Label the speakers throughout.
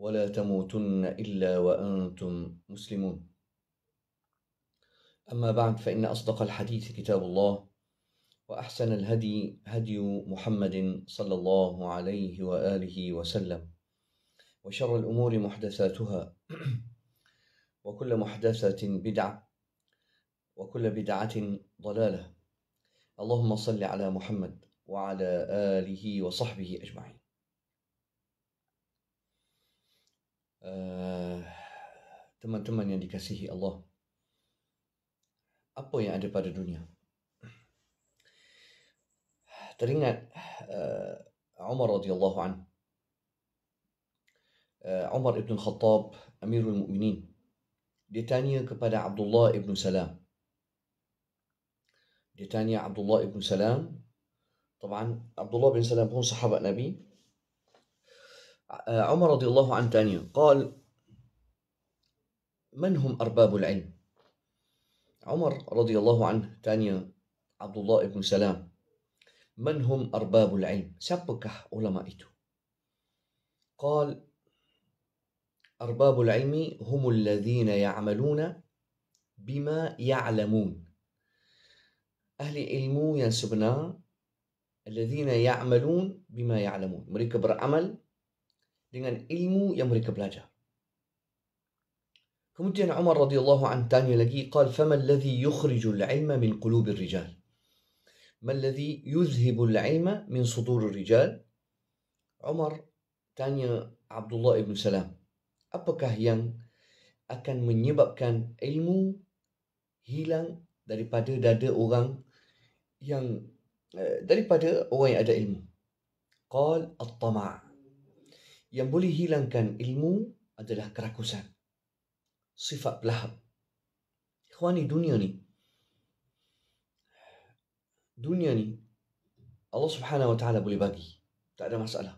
Speaker 1: ولا تموتن إلا وأنتم مسلمون أما بعد فإن أصدق الحديث كتاب الله وأحسن الهدي هدي محمد صلى الله عليه وآله وسلم وشر الأمور محدثاتها وكل محدثة بدعة وكل بدعة ضلالة اللهم صل على محمد وعلى آله وصحبه أجمعين Eh, teman-teman yang dikasihi Allah apa yang ada pada dunia teringat uh, Umar radhiyallahu an uh, Umar ibn Khattab Amirul Mu'minin, dia tanya kepada Abdullah ibn Salam dia tanya Abdullah ibn Salam طبعا Abdullah الله Salam pun Sahabat Nabi. آه، عمر رضي الله عنه تاني قال من هم أرباب العلم عمر رضي الله عنه تاني عبد الله بن سلام من هم أرباب العلم سبكح ulama قال أرباب العلم هم الذين يعملون بما يعلمون أهل ilmu ينسبنا الذين يعملون بما يعلمون mereka عمل dengan ilmu yang mereka belajar. Kemudian Umar radhiyallahu an tanya lagi, "Qal fama alladhi yukhriju al-'ilma min qulubi ar-rijal?" Ma alladhi yuzhibu al-'ilma min sudur ar-rijal? Umar tanya Abdullah ibn Salam, "Apakah yang akan menyebabkan ilmu hilang daripada dada orang yang eh, daripada orang yang ada ilmu?" Qal at-tama'. Yang boleh hilangkan ilmu adalah kerakusan. Sifat pelahap. Ikhwan ni dunia ni. Dunia ni Allah Subhanahu Wa Taala boleh bagi. Tak ada masalah.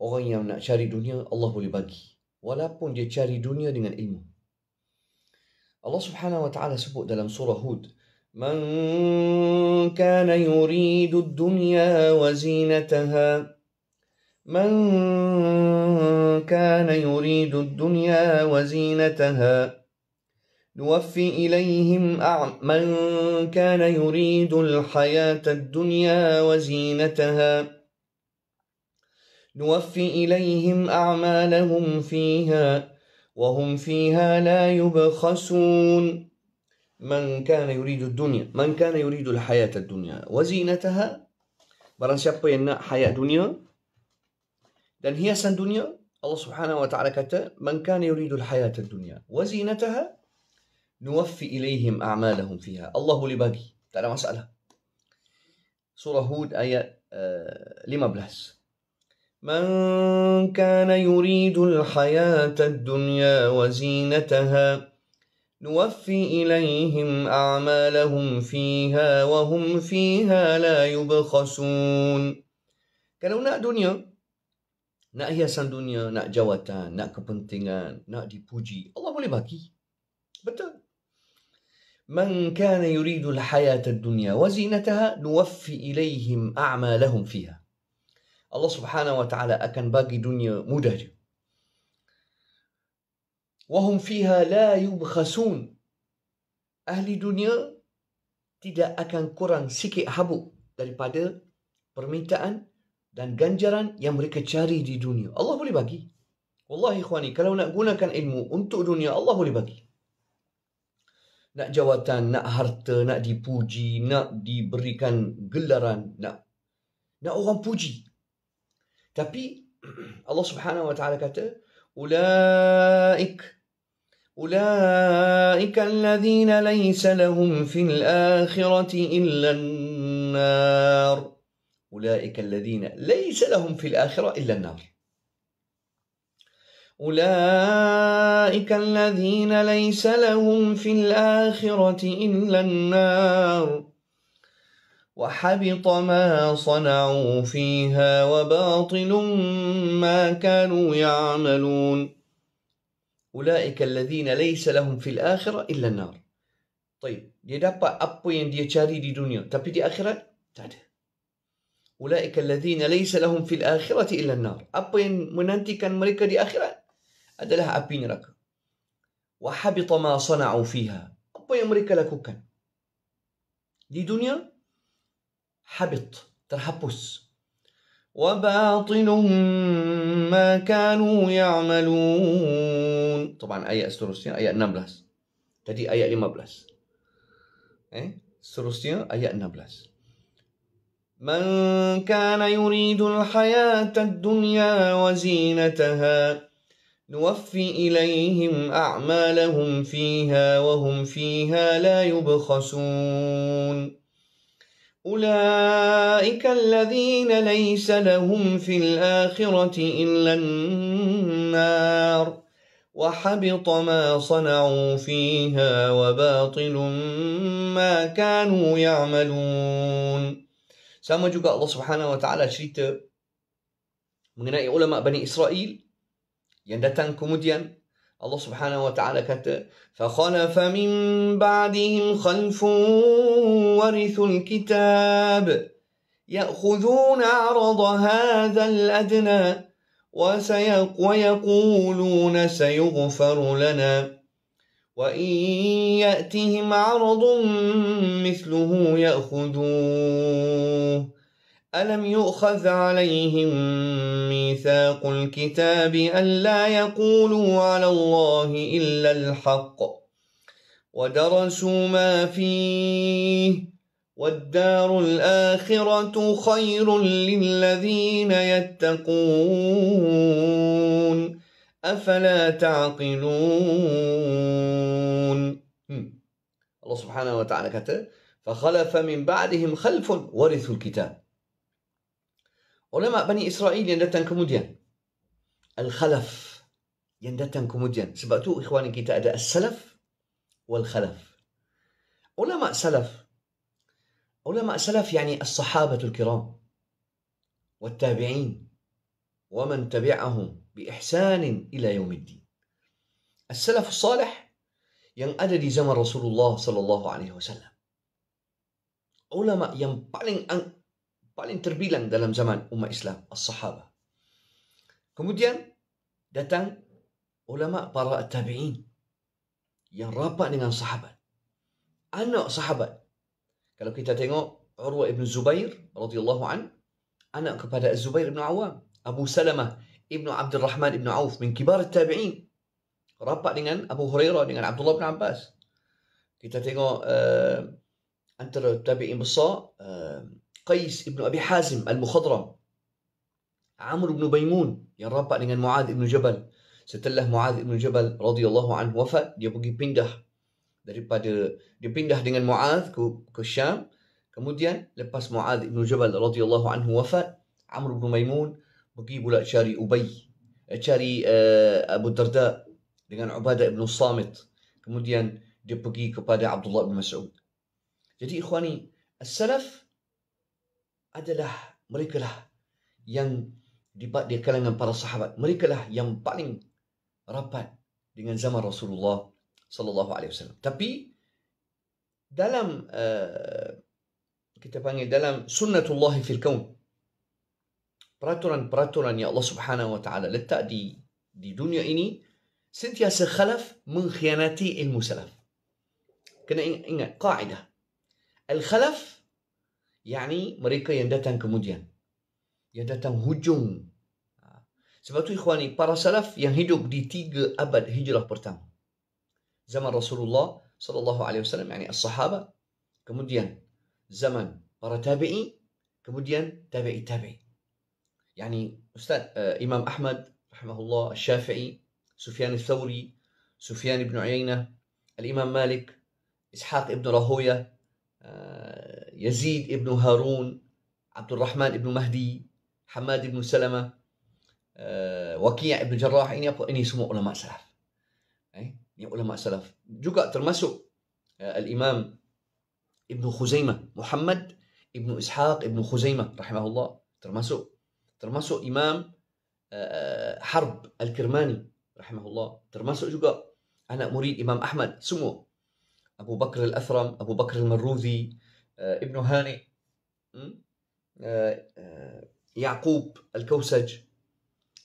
Speaker 1: Orang yang nak cari dunia Allah boleh bagi. Walaupun dia cari dunia dengan ilmu. Allah Subhanahu Wa Taala sebut dalam surah Hud Man kana yuridu dunya wa zinataha من كان يريد الدنيا وزينتها نوفي إليهم من كان يريد الحياة الدنيا وزينتها نوفي إليهم أعمالهم فيها وهم فيها لا يبخسون من كان يريد الدنيا من كان يريد الحياة الدنيا وزينتها Barang siapa yang nak hayat dunia لان هي سان دنيا الله سبحانه وتعالى كتب من كان يريد الحياه الدنيا وزينتها نوفي اليهم اعمالهم فيها الله لباقي تعالى ما مساله سوره هود ايه آه من كان يريد الحياه الدنيا وزينتها نوفي اليهم اعمالهم فيها وهم فيها لا يبخسون كلونا دنيا Nak hiasan dunia, nak jawatan, nak kepentingan, nak dipuji. Allah boleh bagi. Betul. Man kana yuridu al-hayata ad-dunya wa zinataha nuwaffi ilayhim a'malahum fiha. Allah Subhanahu wa taala akan bagi dunia mudah je. Wahum fiha la yubkhasun. Ahli dunia tidak akan kurang sikit habuk daripada permintaan dan ganjaran yang mereka cari di dunia. Allah boleh bagi. Wallahi ikhwani, kalau nak gunakan ilmu untuk dunia, Allah boleh bagi. Nak jawatan, nak harta, nak dipuji, nak diberikan gelaran, nak nak orang puji. Tapi Allah Subhanahu wa taala kata, "Ulaik Ulaika alladhina laysa lahum fil akhirati illa an-nar." أولئك الذين ليس لهم في الآخرة إلا النار أولئك الذين ليس لهم في الآخرة إلا النار وحبط ما صنعوا فيها وباطل ما كانوا يعملون أولئك الذين ليس لهم في الآخرة إلا النار طيب dia dapat apa yang dia cari di dunia tapi di akhirat tak ada Ulaika alladzina laisa lahum fil akhirati illa nar. Apa yang menantikan mereka di akhirat adalah api neraka. Wa habita ma sana'u fiha. Apa yang mereka lakukan? Di dunia habit, terhapus. Wa batilum ma kanu ya'malun. Taban ayat seterusnya ayat 16. Tadi ayat 15. Eh, seterusnya ayat 16. من كان يريد الحياة الدنيا وزينتها نوفي إليهم أعمالهم فيها وهم فيها لا يبخسون أولئك الذين ليس لهم في الآخرة إلا النار وحبط ما صنعوا فيها وباطل ما كانوا يعملون Sama juga Allah Subhanahu Wa Taala cerita mengenai ulama Bani Israel yang datang kemudian Allah Subhanahu Wa Taala kata فَخَلَفَ مِنْ بَعْدِهِمْ خَلْفٌ وَرِثُوا الْكِتَابِ يَأْخُذُونَ عَرَضَ هَذَا الْأَدْنَى وسيق ويقولون سيغفر لنا وإن يأتهم عرض مثله يأخذوه ألم يؤخذ عليهم ميثاق الكتاب ألا يقولوا على الله إلا الحق ودرسوا ما فيه والدار الآخرة خير للذين يتقون أفلا تعقلون الله سبحانه وتعالى كتب فخلف من بعدهم خلف ورثوا الكتاب علماء بني إسرائيل يندتن كمدين الخلف يندتن كمدين سبقتوا إخواني كتاب السلف والخلف علماء سلف علماء سلف يعني الصحابة الكرام والتابعين ومن تبعهم بإحسان إلى يوم الدين السلف الصالح ينقدر زمن رسول الله صلى الله عليه وسلم علماء yang paling paling terbilang dalam zaman umat Islam, as-Sahaba. Kemudian datang ulama para tabi'in yang rapat dengan sahabat. Anak sahabat. Kalau kita tengok Urwa ibn Zubair radhiyallahu an, anak kepada Zubair ibn Awam, Abu Salamah ibnu Abdurrahman ibnu Auf min kibar tabi'in rapat dengan Abu Hurairah dengan Abdullah bin Abbas kita tengok uh, antara tabi'in besar uh, Qais ibn Abi Hazim al-Mukhadram Amr ibn Baymun yang rapat dengan Muadz ibn Jabal setelah Muadz ibn Jabal radhiyallahu anhu wafat dia pergi pindah daripada dia pindah dengan Muadz ke, ke Syam kemudian lepas Muadz ibn Jabal radhiyallahu anhu wafat Amr ibn Maimun pergi pula cari Ubay, eh, cari uh, Abu Darda dengan Ubadah ibn Samit. Kemudian dia pergi kepada Abdullah bin Mas'ud. Jadi ikhwani, as-salaf adalah mereka lah yang di kalangan para sahabat. Mereka lah yang paling rapat dengan zaman Rasulullah sallallahu alaihi wasallam. Tapi dalam uh, kita panggil dalam sunnatullah fil kaun peraturan-peraturan yang Allah Subhanahu Wa Taala letak di di dunia ini sentiasa khalaf mengkhianati ilmu salaf. Kena ingat kaidah. Al-khalaf yakni mereka yang datang kemudian. Yang datang hujung. Ha. Sebab tu ikhwani para salaf yang hidup di tiga abad hijrah pertama. Zaman Rasulullah sallallahu alaihi wasallam yakni as-sahabah kemudian zaman para tabi'i kemudian tabi'i tabi'i يعني أستاذ آه، إمام أحمد رحمه الله الشافعي سفيان الثوري سفيان بن عيينة الإمام مالك إسحاق بن راهوية آه، يزيد بن هارون عبد الرحمن بن مهدي حماد بن سلمة آه، وكيع بن جراح اني اني ini علماء سلف اي علماء سلف جوكا ترمسو الإمام ابن خزيمة محمد ابن إسحاق ابن خزيمة رحمه الله ترمسو termasuk Imam uh, Harb Al-Kirmani rahimahullah, termasuk juga anak murid Imam Ahmad semua. Abu Bakr Al-Athram, Abu Bakr Al-Marruzi, uh, Ibn Hani, hmm? uh, uh, Yaqub Al-Kawsaj,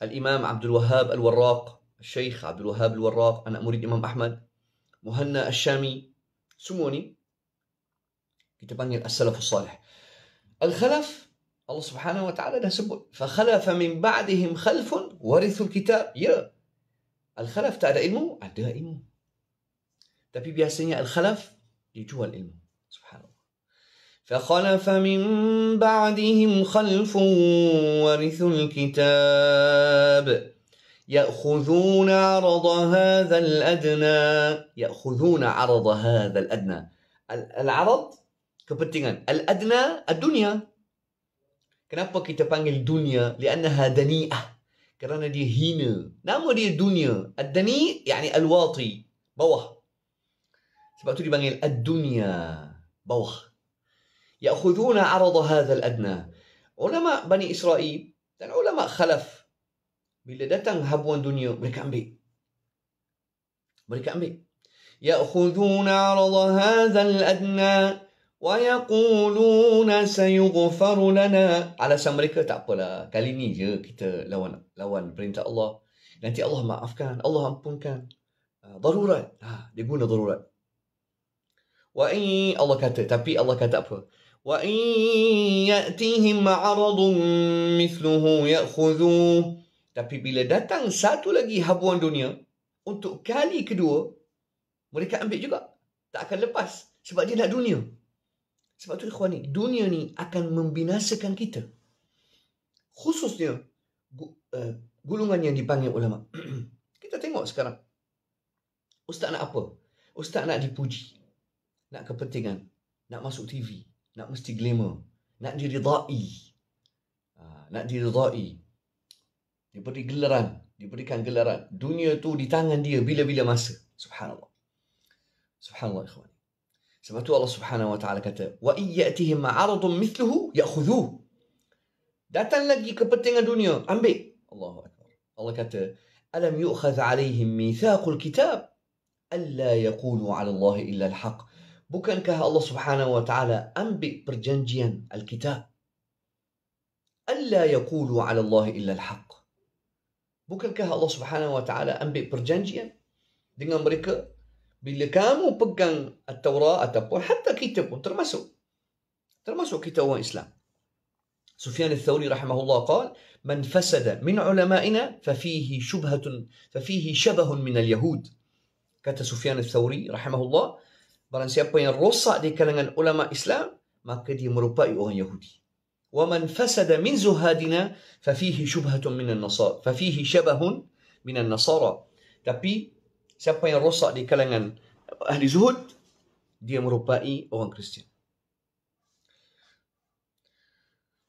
Speaker 1: Al-Imam Abdul Wahhab Al-Warraq, Syekh Abdul Wahhab Al-Warraq, anak murid Imam Ahmad, Muhanna Al-Shami, semua ni kita panggil As-Salafus Salih. Al-Khalaf الله سبحانه وتعالى ده سبل فخلف من بعدهم خلف ورثوا الكتاب يا الخلف تاع ilmu ada ilmu tapi biasanya الخلف يجوا ilmu سبحان الله فخلف من بعدهم خلف ورثوا الكتاب يأخذون عرض هذا الأدنى يأخذون عرض هذا الأدنى العرض كبتين الأدنى الدنيا Kenapa kita panggil dunia? Lianaha dani'ah. Kerana dia hina. Nama dia dunia. Ad-dani' yani al-wati. Bawah. Sebab tu dipanggil ad-dunia. Bawah. Ya'khuduna arada hadha al-adna. Ulama Bani Israel dan ulama khalaf. Bila datang habuan dunia, mereka ambil. Mereka ambil. Ya'khuduna arada hadha al-adna. وَيَقُولُونَ سَيُغْفَرُ لَنَا Alasan mereka tak apalah. Kali ni je kita lawan lawan perintah Allah. Nanti Allah maafkan. Allah ampunkan. Ah, darurat. Ha, dia guna darurat. وَإِنْ Allah kata. Tapi Allah kata apa? وَإِنْ يَأْتِهِمْ عَرَضٌ مِثْلُهُ يَأْخُذُوهُ Tapi bila datang satu lagi habuan dunia, untuk kali kedua, mereka ambil juga. Tak akan lepas. Sebab dia nak dunia. Sebab tu ikhwan ni, dunia ni akan membinasakan kita. Khususnya gu, uh, gulungan yang dipanggil ulama. kita tengok sekarang. Ustaz nak apa? Ustaz nak dipuji. Nak kepentingan. Nak masuk TV. Nak mesti glamour. Nak diridai. Uh, ha, nak diridai. Diberi gelaran. Diberikan gelaran. Dunia tu di tangan dia bila-bila masa. Subhanallah. Subhanallah, ikhwan. سمعتوا الله سبحانه وتعالى كتب وإن يأتيهم عرض مثله يأخذوه داتن لقي كبتين الدنيا أمبي الله أكبر الله كتب ألم يؤخذ عليهم ميثاق الكتاب ألا يقولوا على الله إلا الحق بكن كه الله سبحانه وتعالى أمبي برجنجيا الكتاب ألا يقولوا على الله إلا الحق بكن كه الله سبحانه وتعالى أمبي برجنجيا دينا مريكا Bila kamu pegang At-Taurat ataupun hatta kita pun termasuk. Termasuk kita orang Islam. سفيان الثوري رحمه الله قال من فسد من علمائنا ففيه شبهة ففيه شبه من اليهود kata Sufyan al-Thawri rahimahullah barang siapa yang rosak di kalangan ulama Islam maka dia merupai orang Yahudi ومن فسد من زهادنا ففيه شبهة من النصارى ففيه شبه من النصارى tapi Siapa yang rosak di kalangan ahli zuhud, dia merupai orang Kristian.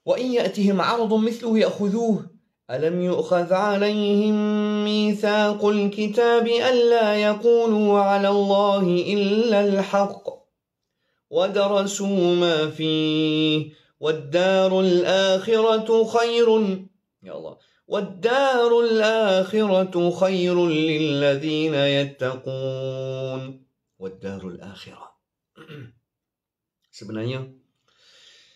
Speaker 1: وإن يأتهم عرض مثله يأخذوه ألم يؤخذ عليهم ميثاق الكتاب ألا يقولوا على الله إلا الحق ودرسوا ما فيه والدار الآخرة خير يا الله والدار الآخرة خير للذين يتقون والدار الآخرة sebenarnya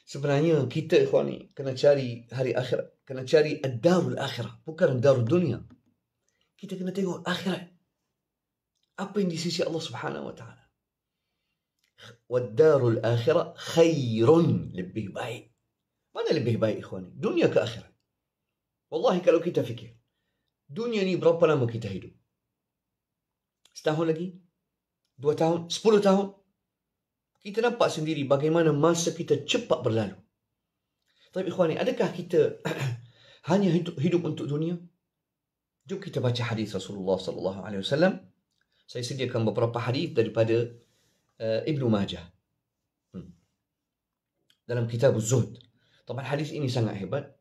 Speaker 1: sebenarnya kita ikhwan ni kena cari hari akhirat kena cari ad-darul akhirah bukan darul dunia kita kena tengok akhirat apa yang di sisi Allah Subhanahu wa taala والدار الآخرة خير lebih baik mana lebih baik ikhwan dunia ke akhirat Wallahi kalau kita fikir Dunia ni berapa lama kita hidup? Setahun lagi? Dua tahun? Sepuluh tahun? Kita nampak sendiri bagaimana masa kita cepat berlalu Tapi ikhwani, adakah kita hanya hidup, hidup untuk dunia? Jom kita baca hadis Rasulullah sallallahu alaihi wasallam. Saya sediakan beberapa hadis daripada uh, Ibnu Majah. Hmm. Dalam kitab Zuhd. Tapi hadis ini sangat hebat.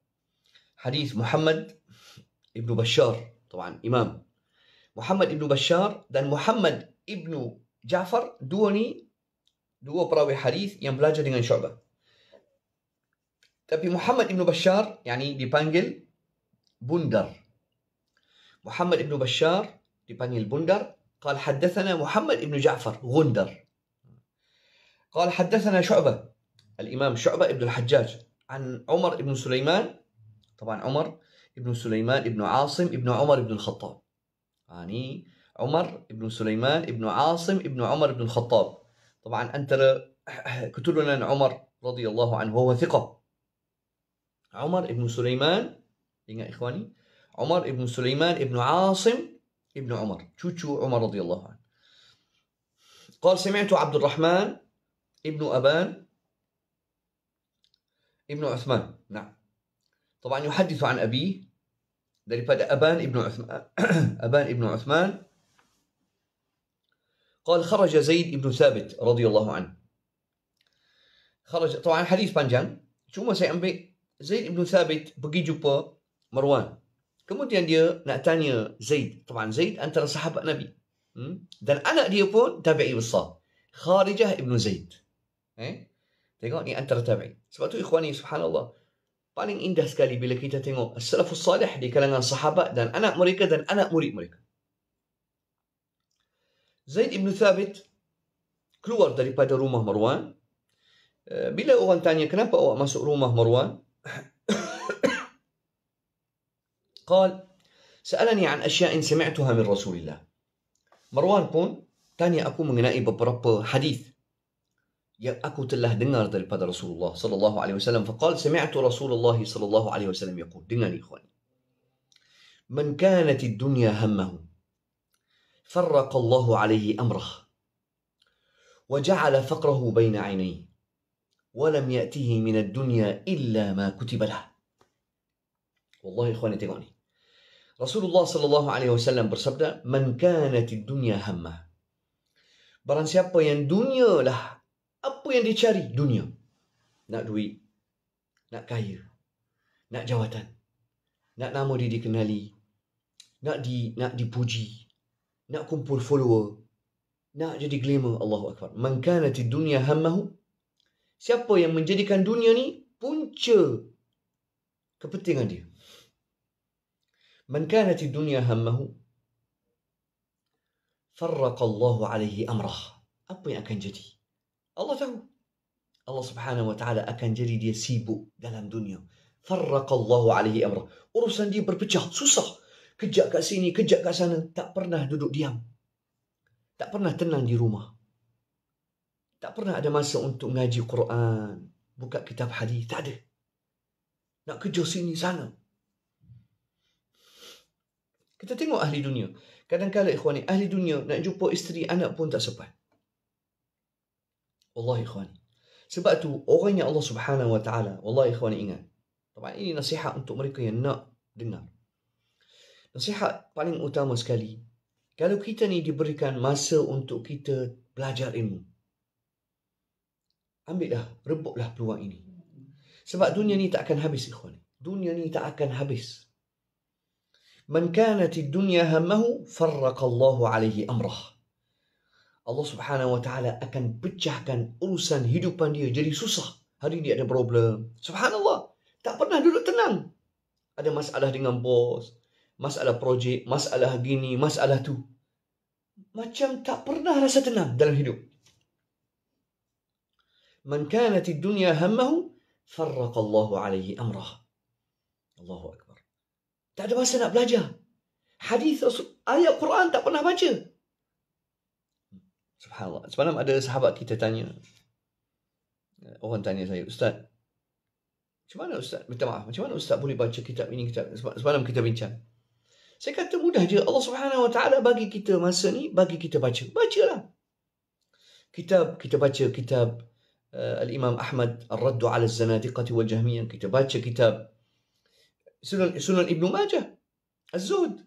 Speaker 1: حديث محمد ابن بشار طبعا إمام محمد ابن بشار dan محمد ابن جعفر دوني دو براوي حديث yang belajar شعبة تبي محمد ابن بشار يعني dipanggil بندر محمد ابن بشار dipanggil بندر قال حدثنا محمد ابن جعفر غندر قال حدثنا شعبة الإمام شعبة ابن الحجاج عن عمر ابن سليمان طبعا عمر ابن سليمان ابن عاصم ابن عمر ابن الخطاب يعني عمر ابن سليمان ابن عاصم ابن عمر ابن الخطاب طبعا أنت كتب لنا عمر رضي الله عنه وهو ثقة عمر ابن سليمان يا إخواني عمر ابن سليمان ابن عاصم ابن عمر شو عمر رضي الله عنه قال سمعت عبد الرحمن ابن أبان ابن عثمان نعم طبعا يحدث عن أبيه دربد أبان ابن عثمان أبان ابن عثمان قال خرج زيد ابن ثابت رضي الله عنه خرج طبعا حديث بانجان شو ما سيأنبي زيد ابن ثابت بقي جوبا مروان kemudian dia nak tanya زيد طبعا زيد antara sahabat Nabi hmm? dan anak dia pun tabi'i besar خارجه ابن زيد eh? tengok ni تابعي tabi'i sebab tu ikhwani subhanallah paling indah sekali bila kita tengok salafus salih di kalangan sahabat dan anak mereka dan anak murid mereka. Zaid ibn Thabit keluar daripada rumah Marwan. Eh, bila orang tanya kenapa awak masuk rumah Marwan? Qal sa'alani an asya'in sami'tuha min Rasulillah. Marwan pun tanya aku mengenai beberapa hadis أكو تله رسول الله صلى الله عليه وسلم فقال سمعت رسول الله صلى الله عليه وسلم يقول dengan اخواني من كانت الدنيا همه فرق الله عليه امره وجعل فقره بين عينيه ولم ياته من الدنيا الا ما كتب له والله اخواني تقوني رسول الله صلى الله عليه وسلم برسبدا من كانت الدنيا همه barang siapa yang dunia Apa yang dia cari? Dunia. Nak duit. Nak kaya. Nak jawatan. Nak nama dia dikenali. Nak di nak dipuji. Nak kumpul follower. Nak jadi glamour. Allahu Akbar. Man kanati dunia hammahu. Siapa yang menjadikan dunia ni punca kepentingan dia. Man kanati dunia hammahu. Farraqallahu alaihi amrah. Apa yang akan jadi? Allah tahu. Allah subhanahu wa ta'ala akan jadi dia sibuk dalam dunia. Farraqallahu alaihi amra. Urusan dia berpecah. Susah. Kejap kat sini, kejap kat sana. Tak pernah duduk diam. Tak pernah tenang di rumah. Tak pernah ada masa untuk ngaji Quran. Buka kitab hadis Tak ada. Nak kerja sini, sana. Kita tengok ahli dunia. Kadang-kadang ikhwan ni, ahli dunia nak jumpa isteri, anak pun tak sempat. Wallahi ikhwan. Sebab tu orang yang Allah Subhanahu wa taala, wallahi ikhwan ingat. Tapi ini nasihat untuk mereka yang nak dengar. Nasihat paling utama sekali. Kalau kita ni diberikan masa untuk kita belajar ilmu. ambil Ambillah, rebutlah peluang ini. Sebab dunia ni tak akan habis ikhwan. Dunia ni tak akan habis. Man kanat ad-dunya hammahu farraqa Allahu 'alayhi amrah. Allah Subhanahu Wa Taala akan pecahkan urusan hidupan dia jadi susah. Hari ini ada problem. Subhanallah. Tak pernah duduk tenang. Ada masalah dengan bos. Masalah projek. Masalah gini. Masalah tu. Macam tak pernah rasa tenang dalam hidup. Man kanati dunia hammahu Allah alaihi amrah. Allahu Akbar. Tak ada masa nak belajar. Hadis ayat Quran tak pernah baca. Subhanallah. Semalam ada sahabat kita tanya. Orang tanya saya, Ustaz, macam mana Ustaz? Minta maaf, macam mana Ustaz boleh baca kitab ini, kitab Semalam kita bincang. Saya kata mudah je. Allah Subhanahu Wa Taala bagi kita masa ni, bagi kita baca. Bacalah. Kitab, kita baca kitab uh, Al-Imam Ahmad al raddu al ala Zanadiqati wal Jahmiyah. Kita baca kitab Sunan, Sunan Ibn Majah. Az-Zuhd.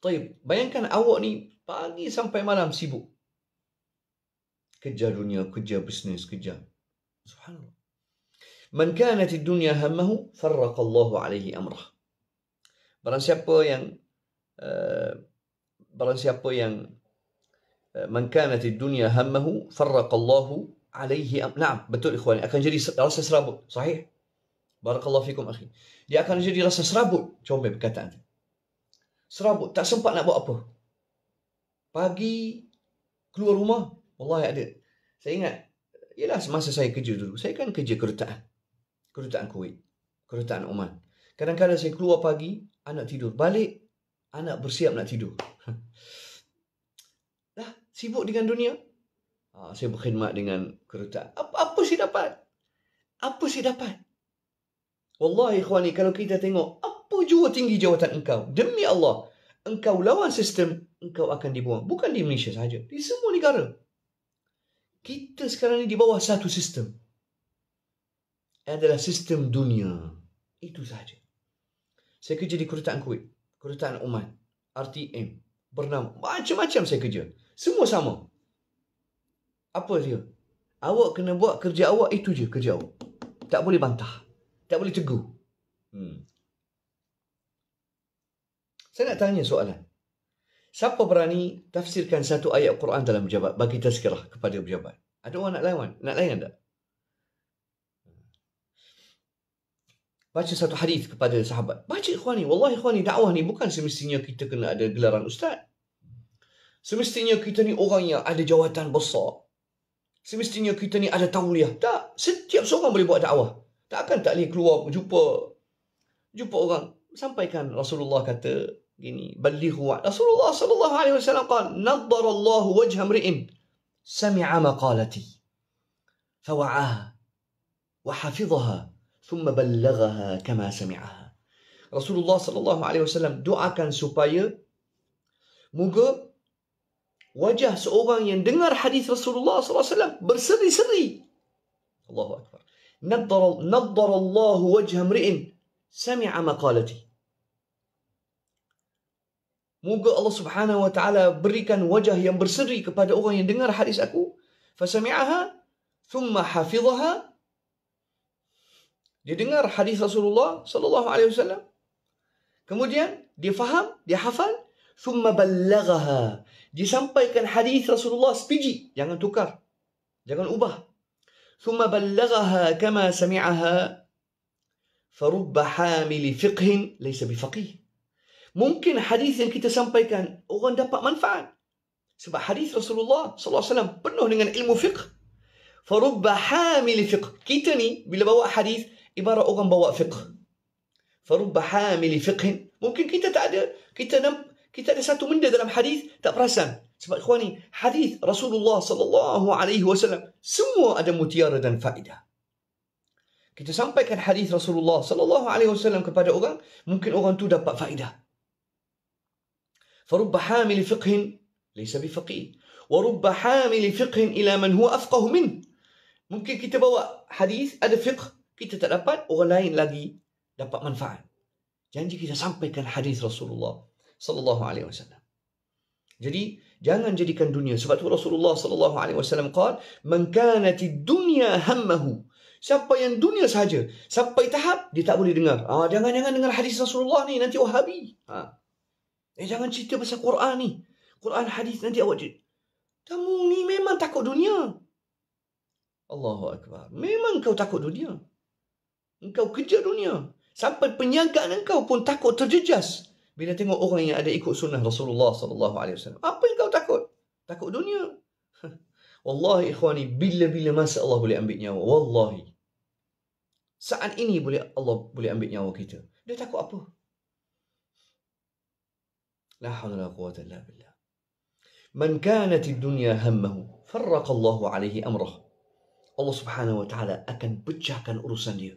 Speaker 1: Baik, bayangkan awak ni pagi sampai malam sibuk. Kerja dunia, kerja bisnes, kerja. Subhanallah. Man kanat dunya hammahu farraqa Allahu alaihi amrah. Barang siapa yang uh, barang siapa yang uh, man kanat dunya hammahu farraqa Allahu alaihi amrah. Naam, betul ikhwani, akan jadi rasa serabut, sahih? Barakallahu fikum akhi. Dia akan jadi rasa serabut, comel perkataan. Serabut, tak sempat nak buat apa. Pagi keluar rumah, wallahi ada. Saya ingat ialah semasa saya kerja dulu. Saya kan kerja kerutaan. Kerutaan Kuwait. Kerutaan Oman. Kadang-kadang saya keluar pagi, anak tidur. Balik, anak bersiap nak tidur. Dah sibuk dengan dunia. Ha, saya berkhidmat dengan kerutaan. Apa, apa saya dapat? Apa sih dapat? Wallahi ikhwani, kalau kita tengok apa jua tinggi jawatan engkau. Demi Allah engkau lawan sistem, engkau akan dibuang. Bukan di Malaysia saja, di semua negara. Kita sekarang ini di bawah satu sistem. Adalah sistem dunia. Itu saja. Saya kerja di Kerutaan Kuwait. Kerutaan Oman. RTM. Bernama. Macam-macam saya kerja. Semua sama. Apa dia? Awak kena buat kerja awak, itu je kerja awak. Tak boleh bantah. Tak boleh teguh. Hmm. Saya nak tanya soalan. Siapa berani tafsirkan satu ayat Quran dalam jawab? bagi tazkirah kepada pejabat? Ada orang nak lawan? Nak lawan tak? Baca satu hadis kepada sahabat. Baca ikhwani. Wallahi ikhwani, dakwah ni bukan semestinya kita kena ada gelaran ustaz. Semestinya kita ni orang yang ada jawatan besar. Semestinya kita ni ada tauliah. Tak. Setiap seorang boleh buat dakwah. Takkan tak boleh keluar jumpa jumpa orang. Sampaikan Rasulullah kata, يعني بلغوا رسول الله صلى الله عليه وسلم قال نظر الله وجه امرئ سمع مقالتي فوعاها وحفظها ثم بلغها كما سمعها رسول الله صلى الله عليه وسلم دعا كان سبايا موغا وجه seorang يندنر حديث رسول الله صلى الله عليه وسلم berseri سري الله أكبر نظر الله وجه امرئ سمع مقالتي Moga Allah Subhanahu wa taala berikan wajah yang berseri kepada orang yang dengar hadis aku. Fasami'aha thumma hafizaha. Dia dengar hadis Rasulullah sallallahu alaihi wasallam. Kemudian dia faham, dia hafal, thumma ballaghaha. Dia sampaikan hadis Rasulullah sepiji, jangan tukar. Jangan ubah. Thumma ballaghaha kama sami'aha. Farubba hamili fiqhin laysa bifaqih mungkin hadis yang kita sampaikan orang dapat manfaat sebab hadis Rasulullah sallallahu alaihi wasallam penuh dengan ilmu fiqh farubba hamil fiqh kita ni bila bawa hadis ibarat orang bawa fiqh farubba hamil fiqh mungkin kita tak ada kita ada, kita ada satu benda dalam hadis tak perasan sebab ikhwan ni hadis Rasulullah sallallahu alaihi wasallam semua ada mutiara dan faedah kita sampaikan hadis Rasulullah sallallahu alaihi wasallam kepada orang mungkin orang tu dapat faedah فرب حامل فقه ليس بفقيه ورب حامل فقه إلى من هو أفقه منه ممكن كي تبوا حديث ada فقه kita tak dapat orang lain lagi dapat manfaat janji kita sampaikan hadis Rasulullah sallallahu alaihi wasallam jadi jangan jadikan dunia sebab tu Rasulullah sallallahu alaihi wasallam qaal man kanat ad-dunya hammahu siapa yang dunia saja sampai tahap dia tak boleh dengar ah jangan jangan dengar hadis Rasulullah ni nanti wahabi ha Eh jangan cerita pasal Quran ni. Quran hadis nanti awak cerita. Kamu ni memang takut dunia. Allahu Akbar. Memang kau takut dunia. Engkau kejar dunia. Sampai penyangkaan engkau pun takut terjejas. Bila tengok orang yang ada ikut sunnah Rasulullah sallallahu alaihi wasallam, Apa yang kau takut? Takut dunia. Wallahi ikhwani. Bila-bila masa Allah boleh ambil nyawa. Wallahi. Saat ini boleh Allah boleh ambil nyawa kita. Dia takut apa? لا حول ولا قوة إلا بالله من كانت الدنيا همه فرق الله عليه أمره الله سبحانه وتعالى أكن بجح كان أرسان ديو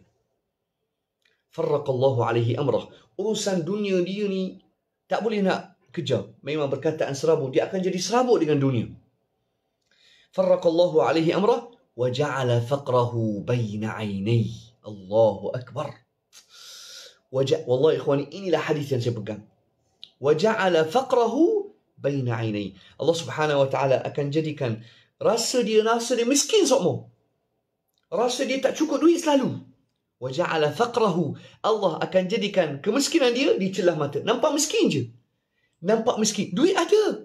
Speaker 1: فرق الله عليه أمره أرسان دنيا ديوني تأبولينا كجاو ميما بركاتا أن سرابو دي أكن جدي سرابو دي دنيا فرق الله عليه أمره وجعل فقره بين عيني الله أكبر وجاء والله إخواني إني لا حديث ينسي بقان وَجَعَلَ فَقْرَهُ بين عيني. Allah subhanahu wa ta'ala akan jadikan rasa dia rasa dia miskin sokmo. Rasa dia tak cukup duit selalu. وَجَعَلَ فَقْرَهُ Allah akan jadikan kemiskinan dia di celah mata. Nampak miskin je. Nampak miskin. Duit ada.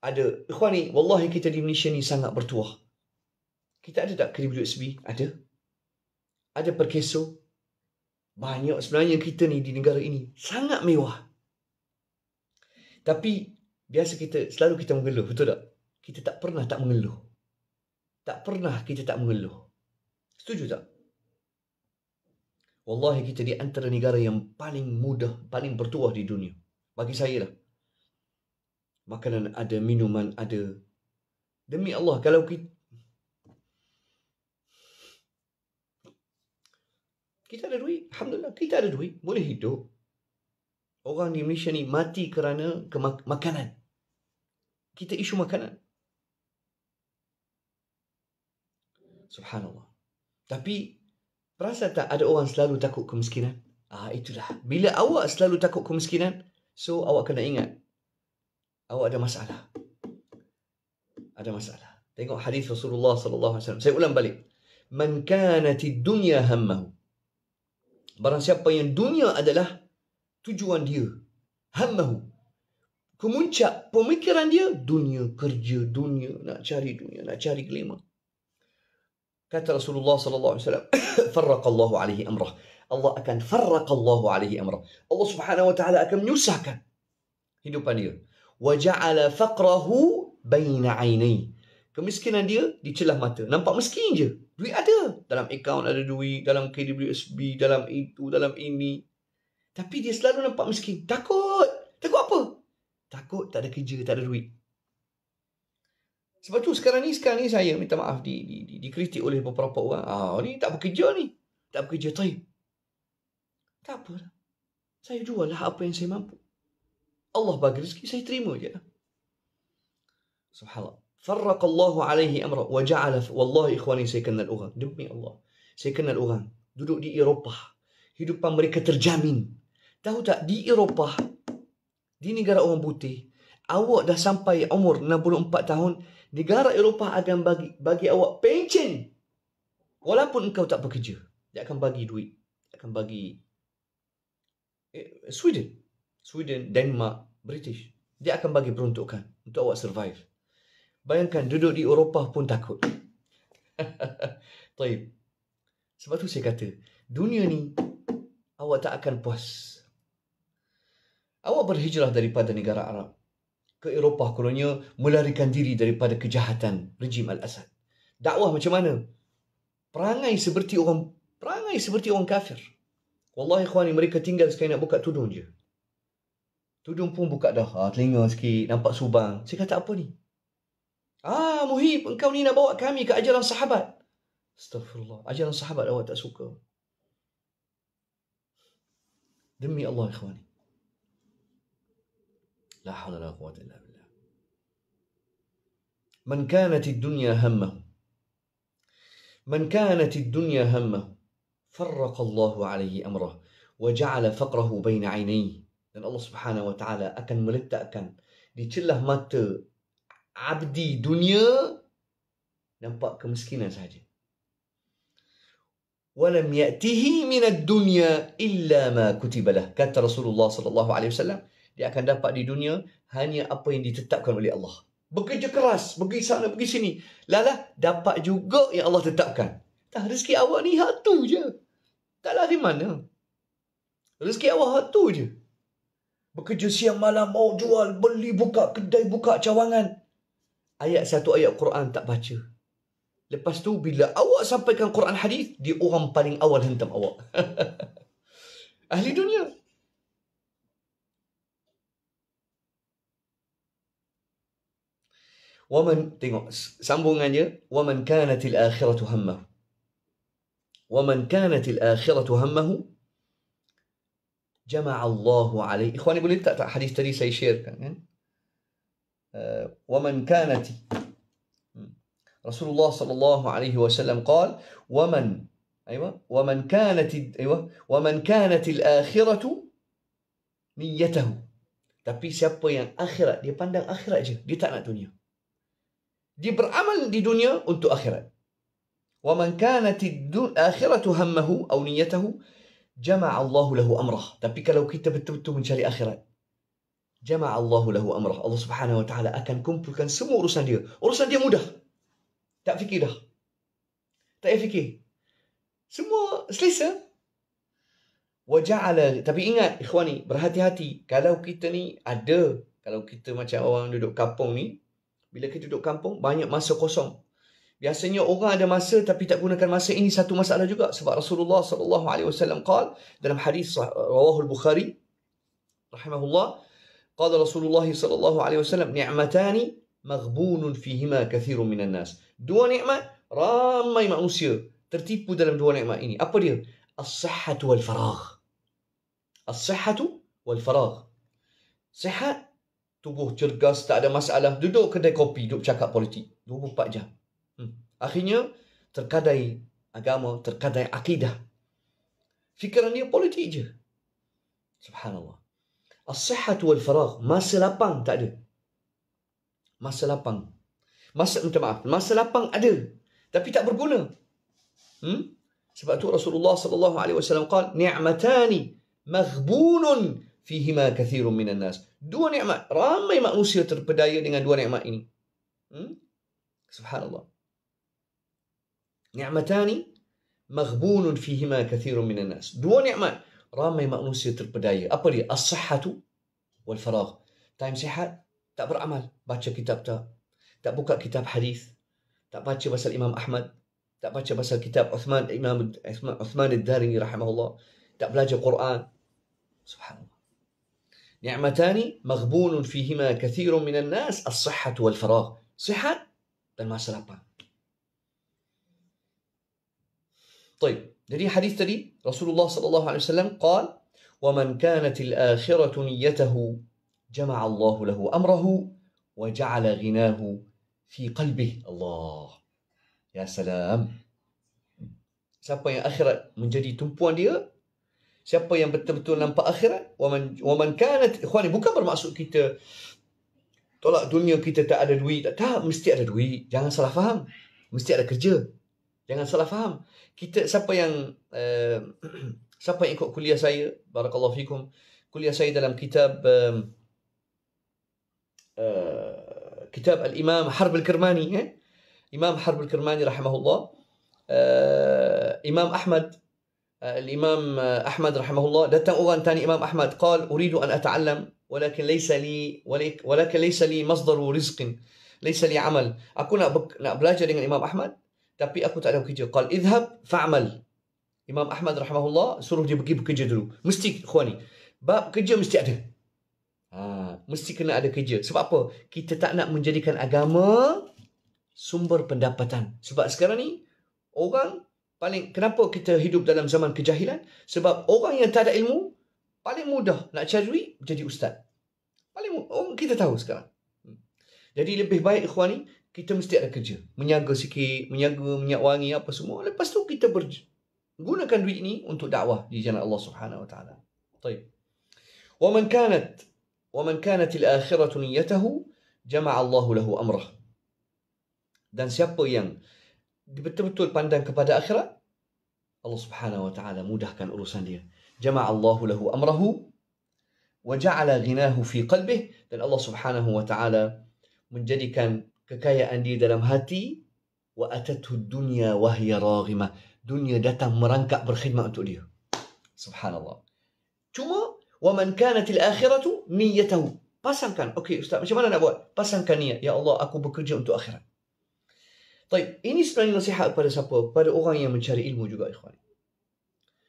Speaker 1: Ada. Ikhwan ni, wallahi kita di Malaysia ni sangat bertuah. Kita ada tak kredit USB? Ada. Ada perkeso. Banyak sebenarnya kita ni di negara ini. Sangat mewah. Tapi biasa kita selalu kita mengeluh, betul tak? Kita tak pernah tak mengeluh. Tak pernah kita tak mengeluh. Setuju tak? Wallahi kita di antara negara yang paling mudah, paling bertuah di dunia. Bagi saya lah. Makanan ada, minuman ada. Demi Allah, kalau kita... Kita ada duit. Alhamdulillah, kita ada duit. Boleh hidup orang di Malaysia ni mati kerana kemak- makanan. Kita isu makanan. Subhanallah. Tapi, perasa tak ada orang selalu takut kemiskinan? Ah itulah. Bila awak selalu takut kemiskinan, so awak kena ingat. Awak ada masalah. Ada masalah. Tengok hadis Rasulullah sallallahu alaihi wasallam. Saya ulang balik. Man kanat ad-dunya hammahu. Barang siapa yang dunia adalah tujuan dia. Hamahu. Kemuncak pemikiran dia, dunia, kerja, dunia, nak cari dunia, nak cari kelima. Kata Rasulullah sallallahu alaihi wasallam, farraqallahu alaihi amrah. Allah akan farraqallahu alaihi amrah. Allah Subhanahu wa taala akan menyusahkan hidupan dia. Wa ja'ala faqrahu baina 'ainayhi. Kemiskinan dia di celah mata. Nampak miskin je. Duit ada. Dalam akaun ada duit. Dalam KWSB. Dalam itu. Dalam ini. Tapi dia selalu nampak miskin. Takut. Takut apa? Takut tak ada kerja, tak ada duit. Sebab tu sekarang ni, sekarang ni saya minta maaf di, di, di, dikritik oleh beberapa orang. Ah, oh, ni tak bekerja ni. Tak bekerja, Taib. Tak apa. Lah. Saya jual lah apa yang saya mampu. Allah bagi rezeki, saya terima je. Lah. Subhanallah. Farraq Allahu alaihi amra wa ja'ala wallahi ikhwani saya kenal orang demi Allah saya kenal orang duduk di Eropah hidupan mereka terjamin Tahu tak di Eropah di negara orang putih awak dah sampai umur 64 tahun negara Eropah akan bagi bagi awak pension. walaupun engkau tak bekerja dia akan bagi duit dia akan bagi eh, Sweden Sweden Denmark British dia akan bagi peruntukan untuk awak survive bayangkan duduk di Eropah pun takut Baik. Sebab tu saya kata, dunia ni awak tak akan puas Awak berhijrah daripada negara Arab ke Eropah kononnya melarikan diri daripada kejahatan rejim Al-Assad. Dakwah macam mana? Perangai seperti orang perangai seperti orang kafir. Wallahi ikhwani mereka tinggal sekali nak buka tudung je. Tudung pun buka dah. Ah, telinga sikit, nampak subang. Saya kata apa ni? Ah, Muhib, engkau ni nak bawa kami ke ajaran sahabat. Astaghfirullah. Ajaran sahabat awak tak suka. Demi Allah, ikhwani. لا حول ولا قوة إلا بالله من كانت الدنيا همه من كانت الدنيا همه فرق الله عليه أمره وجعل فقره بين عينيه لأن الله سبحانه وتعالى أكن ملت أكن di مات عبدي دنيا dunia nampak kemiskinan ولم يأته من الدنيا إلا ما كتب له كتب رسول الله صلى الله عليه وسلم yang akan dapat di dunia hanya apa yang ditetapkan oleh Allah. Bekerja keras, pergi sana, pergi sini. Lala, dapat juga yang Allah tetapkan. Tak, rezeki awak ni hak tu je. Tak lari mana. Rezeki awak hak tu je. Bekerja siang malam, mau jual, beli, buka kedai, buka cawangan. Ayat satu ayat Quran tak baca. Lepas tu, bila awak sampaikan Quran hadis, dia orang paling awal hentam awak. Ahli dunia. Waman tengok sambungannya waman kanat al-akhiratu hammahu. Waman kanat al-akhiratu hammahu jama'a Allah alaihi. Ikhwani boleh tak tak hadis tadi saya sharekan kan? Uh, waman kanat hmm. Rasulullah sallallahu alaihi wasallam qol waman ايوه ومن كانت ايوه ومن كانت الاخره نيته tapi siapa yang akhirat dia pandang akhirat je dia tak nak dunia dia beramal di dunia untuk akhirat. Wa man kanat akhiratu hammahu aw niyyatahu jama'a Allah lahu amrah. Tapi kalau kita betul-betul mencari akhirat, jama'a Allah lahu amrah. Allah Subhanahu wa taala akan kumpulkan semua urusan dia. Urusan dia mudah. Tak fikir dah. Tak payah fikir. Semua selesa. Wa ja'ala tapi ingat ikhwani, berhati-hati kalau kita ni ada kalau kita macam orang duduk kampung ni bila kita duduk kampung, banyak masa kosong. Biasanya orang ada masa tapi tak gunakan masa ini satu masalah juga sebab Rasulullah sallallahu alaihi wasallam qaal dalam hadis rawahu al-Bukhari rahimahullah qala Rasulullah sallallahu alaihi wasallam ni'matani maghbunun fihima kathirun minan nas dua nikmat ramai manusia tertipu dalam dua nikmat ini apa dia as-sihhatu wal-faragh as-sihhatu wal-faragh sihat tubuh cergas, tak ada masalah. Duduk kedai kopi, duduk cakap politik. 24 jam. Hmm. Akhirnya, terkadai agama, terkadai akidah. dia politik je. Subhanallah. As-sihat wal farah. Masa lapang tak ada. Masa lapang. Masa, minta maaf. Masa lapang ada. Tapi tak berguna. Hmm? Sebab tu Rasulullah SAW kata, Ni'matani maghbunun fihima kathirun minan nasa. Dua nikmat. Ramai manusia terpedaya dengan dua nikmat ini. Hmm? Subhanallah. Ni'matani maghbunun fihima kathirun minan nas. Dua nikmat. Ramai manusia terpedaya. Apa dia? As-sahatu wal farag. Time sihat, tak beramal. Baca kitab tak. Tak buka kitab hadis. Tak baca pasal Imam Ahmad. Tak baca pasal kitab Uthman, Imam Uthman, al-Darini rahimahullah. Tak belajar Quran. Subhanallah. نعمتان مغبون فيهما كثير من الناس الصحة والفراغ صحة طيب apa طيب jadi رسول الله صلى الله عليه وسلم قال ومن كانت الآخرة نيته جمع الله له أمره وجعل غناه في قلبه الله يا سلام siapa yang akhirat menjadi tumpuan dia Siapa yang betul-betul nampak akhirat? Waman waman kanat ikhwani bukan bermaksud kita tolak dunia kita tak ada duit. Tak, tak mesti ada duit. Jangan salah faham. Mesti ada kerja. Jangan salah faham. Kita siapa yang uh, siapa yang ikut kuliah saya, barakallahu fikum. Kuliah saya dalam kitab uh, uh, kitab Al-Imam Harb Al-Kirmani, eh? Imam Harb Al-Kirmani rahimahullah. Uh, Imam Ahmad الإمام أحمد رحمه الله دت أوران تاني إمام أحمد قال أريد أن أتعلم ولكن ليس لي ولكن ليس لي مصدر رزق ليس لي عمل أكون أبك نأبلاجر عند الإمام أحمد tapi aku tak ada kerja قال اذهب فعمل إمام أحمد رحمه الله suruh dia pergi bekerja dulu mesti خواني bab kerja mesti ada ha, mesti kena ada kerja sebab apa kita tak nak menjadikan agama sumber pendapatan sebab sekarang ni orang paling kenapa kita hidup dalam zaman kejahilan? Sebab orang yang tak ada ilmu paling mudah nak cari duit jadi ustaz. Paling oh, kita tahu sekarang. Hmm. Jadi lebih baik ikhwan ni kita mesti ada kerja, menyaga sikit, menyaga minyak wangi apa semua. Lepas tu kita ber gunakan duit ni untuk dakwah di jalan Allah Subhanahu Wa Taala. Baik. Wa man kanat wa man kanat al-akhiratu niyyatuhu jama'a Allah lahu amrah. Dan siapa yang betul-betul pandang kepada akhirat, Allah Subhanahu wa taala mudahkan urusan dia. Jama'a Allah lahu amrahu wa ja'ala ghinahu fi qalbihi dan Allah Subhanahu wa taala menjadikan kekayaan dia dalam hati wa atathu dunya wa hiya raghima. Dunia datang merangkak berkhidmat untuk dia. Subhanallah. Cuma wa man kanat al-akhiratu niyyatuhu. Pasangkan. Okey, ustaz, macam mana nak buat? Pasangkan niat. Ya Allah, aku bekerja untuk akhirat. طيب ini sebenarnya nasihat kepada siapa? Kepada orang yang mencari ilmu juga ikhwan.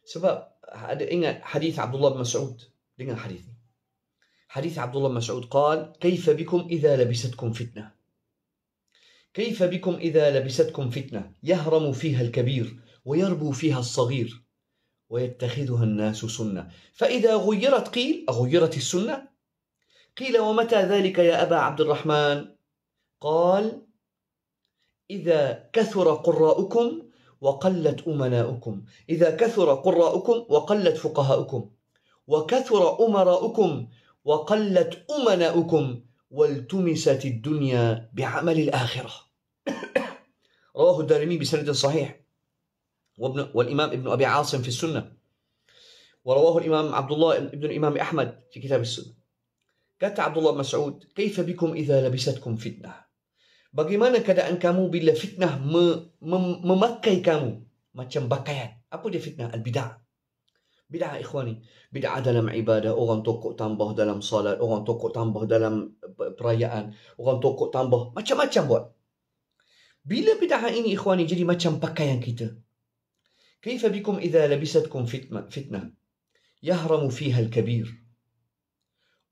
Speaker 1: Sebab ada ingat hadis Abdullah bin Mas'ud dengan hadis ini. حديث عبد الله مسعود قال كيف بكم إذا لبستكم فتنة كيف بكم إذا لبستكم فتنة يهرم فيها الكبير ويربو فيها الصغير ويتخذها الناس سنة فإذا غيرت قيل أغيرت السنة قيل ومتى ذلك يا أبا عبد الرحمن قال إذا كثر قراؤكم وقلت أمناؤكم إذا كثر قراؤكم وقلت فقهاؤكم وكثر أمراؤكم وقلت أمناؤكم والتمست الدنيا بعمل الآخرة رواه الدارمي بسند صحيح وابن والإمام ابن أبي عاصم في السنة ورواه الإمام عبد الله ابن الإمام أحمد في كتاب السنة قالت عبد الله بن مسعود كيف بكم إذا لبستكم فتنة Bagaimana keadaan kamu bila fitnah mem- memakai kamu macam bakaian? Apa dia fitnah? Al-bid'ah. Bid'ah ikhwani. Bid'ah dalam ibadah. Orang tokok tambah dalam salat. Orang tokok tambah dalam eh, perayaan. Orang tokok tambah. Macam-macam buat. Bila bid'ah ini ikhwani jadi macam pakaian kita. Kaifa bikum idha labisatkum fitnah. Yahramu fiha al-kabir.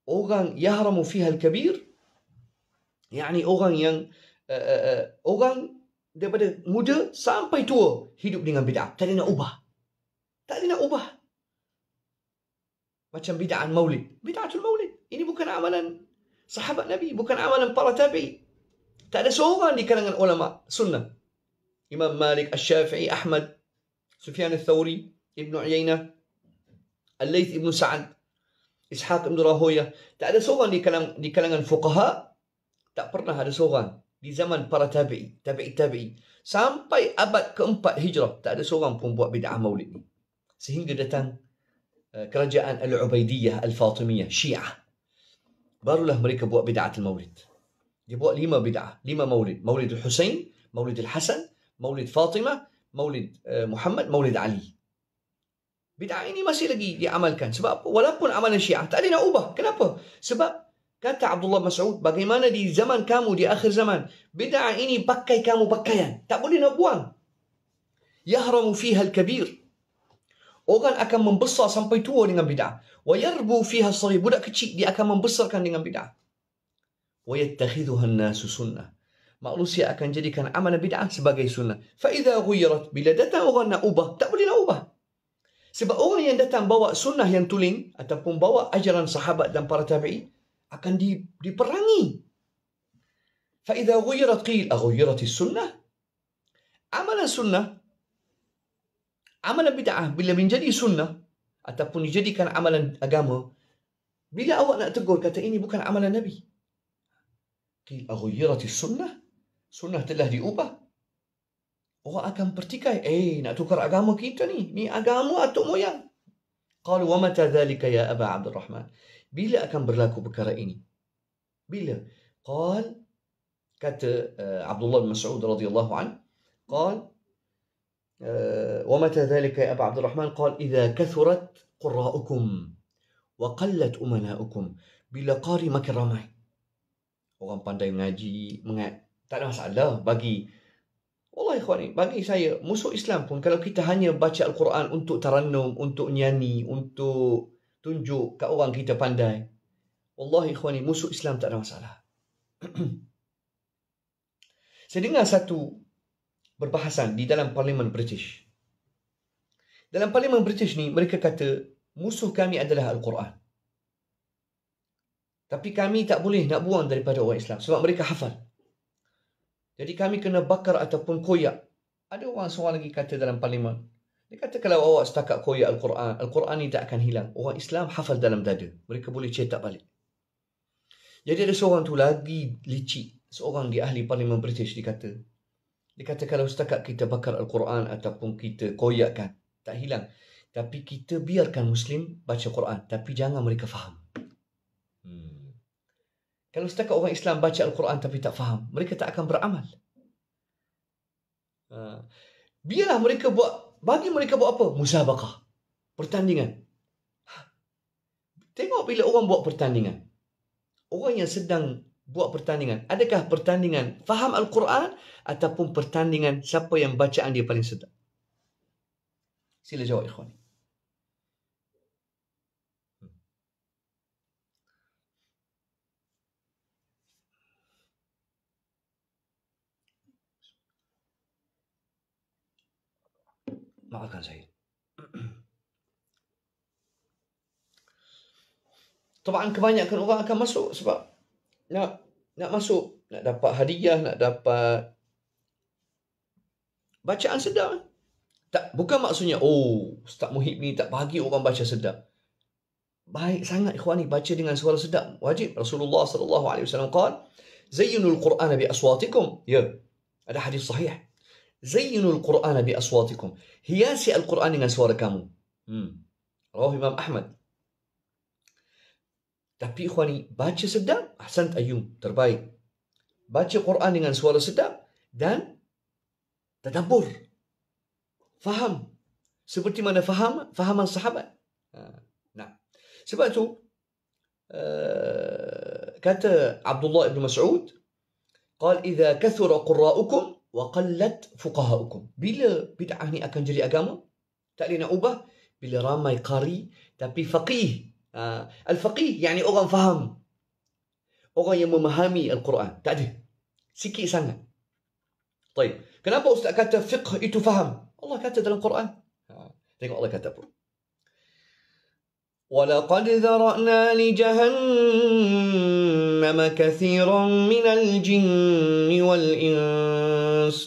Speaker 1: Orang yahramu fiha al-kabir. Yani orang yang uh, orang daripada muda sampai tua hidup dengan bid'ah. Tak ada nak ubah. Tak ada nak ubah. Macam bid'ah maulid. Bid'ah tu maulid. Ini bukan amalan sahabat Nabi. Bukan amalan para tabi. Tak ada seorang di kalangan ulama sunnah. Imam Malik, Al-Shafi'i, Ahmad, Sufyan Al-Thawri, Ibn Uyayna, Al-Layth Ibn Sa'ad, Ishaq Ibn Rahoyah. Tak ada seorang di kalangan, di kalangan fuqaha. Tak pernah ada seorang di zaman para tabi'i, tabi'i tabi'i sampai abad keempat Hijrah tak ada seorang pun buat bid'ah Maulid ni. Sehingga datang uh, kerajaan Al-Ubaidiyah Al-Fatimiyah Syiah. Barulah mereka buat bid'ah Maulid. Dia buat lima bid'ah, lima Maulid. Maulid Al-Husain, Maulid Al-Hasan, Maulid Fatimah, Maulid uh, Muhammad, Maulid Ali. Bid'ah ini masih lagi diamalkan. Sebab apa? walaupun amalan Syiah tak ada nak ubah. Kenapa? Sebab Kata Abdullah Mas'ud, bagaimana di zaman kamu, di akhir zaman, bid'ah ini pakai kamu pakaian. Tak boleh nak buang. Yahramu fiha al-kabir. Orang akan membesar sampai tua dengan bid'ah. Wa yarbu fiha sari. Budak kecil, dia akan membesarkan dengan bid'ah. Wa yattakhiduhan nasu sunnah. Manusia akan jadikan amalan bid'ah sebagai sunnah. Fa'idha ghuyarat. Bila datang orang nak ubah, tak boleh nak ubah. Sebab orang yang datang bawa sunnah yang tuling ataupun bawa ajaran sahabat dan para tabi'i, akan di, diperangi. Fa idza ghayrat qil aghayrat ah, sunnah? Amalan sunnah amalan bid'ah bila menjadi sunnah ataupun dijadikan amalan agama bila awak nak tegur kata ini bukan amalan nabi. Qil aghayrat ah, sunnah? Sunnah telah diubah. Orang akan pertikai, eh nak tukar agama kita ni. Ni agama atuk moyang. Qalu wa mata dhalika ya Aba Abdurrahman? bila akan berlaku perkara ini bila qal kata uh, Abdullah bin Mas'ud radhiyallahu an qal ومتى ذلك يا أبا عبد الرحمن قال إذا كثرت قراءكم وقلت أمناؤكم بلا قاري مكان رمي orang pandai mengaji mengat tak ada masalah bagi Allah ikhwani bagi saya musuh Islam pun kalau kita hanya baca Al-Quran untuk tarannum untuk nyanyi untuk tunjuk kat orang kita pandai. Wallahi ikhwani musuh Islam tak ada masalah. Saya dengar satu berbahasan di dalam parlimen British. Dalam parlimen British ni mereka kata musuh kami adalah al-Quran. Tapi kami tak boleh nak buang daripada orang Islam sebab mereka hafal. Jadi kami kena bakar ataupun koyak. Ada orang seorang lagi kata dalam parlimen, dia kata kalau awak setakat koyak Al-Quran, Al-Quran ni tak akan hilang. Orang Islam hafal dalam dada. Mereka boleh cetak balik. Jadi ada seorang tu lagi licik. Seorang di ahli parlimen British dia kata. Dia kata kalau setakat kita bakar Al-Quran ataupun kita koyakkan, tak hilang. Tapi kita biarkan Muslim baca Quran. Tapi jangan mereka faham. Hmm. Kalau setakat orang Islam baca Al-Quran tapi tak faham, mereka tak akan beramal. Uh, biarlah mereka buat bagi mereka buat apa? Musabakah. Pertandingan. Tengok bila orang buat pertandingan. Orang yang sedang buat pertandingan. Adakah pertandingan faham Al-Quran ataupun pertandingan siapa yang bacaan dia paling sedap? Sila jawab ikhwan. maafkan saya. Tepat kebanyakan orang akan masuk sebab nak nak masuk, nak dapat hadiah, nak dapat bacaan sedap. Tak bukan maksudnya oh, Ustaz Muhib ni tak bagi orang baca sedap. Baik sangat ikhwan ni baca dengan suara sedap. Wajib Rasulullah sallallahu alaihi wasallam qala zayyinul qur'ana bi aswatikum. Ya. Ada hadis sahih. زينوا القرآن بأصواتكم هياسي القرآن من سوار كامو رواه إمام أحمد تبي إخواني باتش سدا أحسنت أيوم ترباي باتش القرآن من سوار سدا دان تدبر فهم seperti mana faham فهم الصحابة نعم sebab tu عبد الله بن مسعود قال إذا كثر قراءكم waqallat fuqahaukum. Bila bid'ah ni akan jadi agama? Tak boleh nak ubah bila ramai qari tapi faqih. Uh, Al-faqih yani orang faham. Orang yang memahami Al-Quran. Tak ada. Sikit sangat. Baik. Kenapa ustaz kata fiqh itu faham? Allah kata dalam Quran. Ha, tengok Allah kata apa. Walaqad dharana li jahannam جهنم كثيرا من الجن والإنس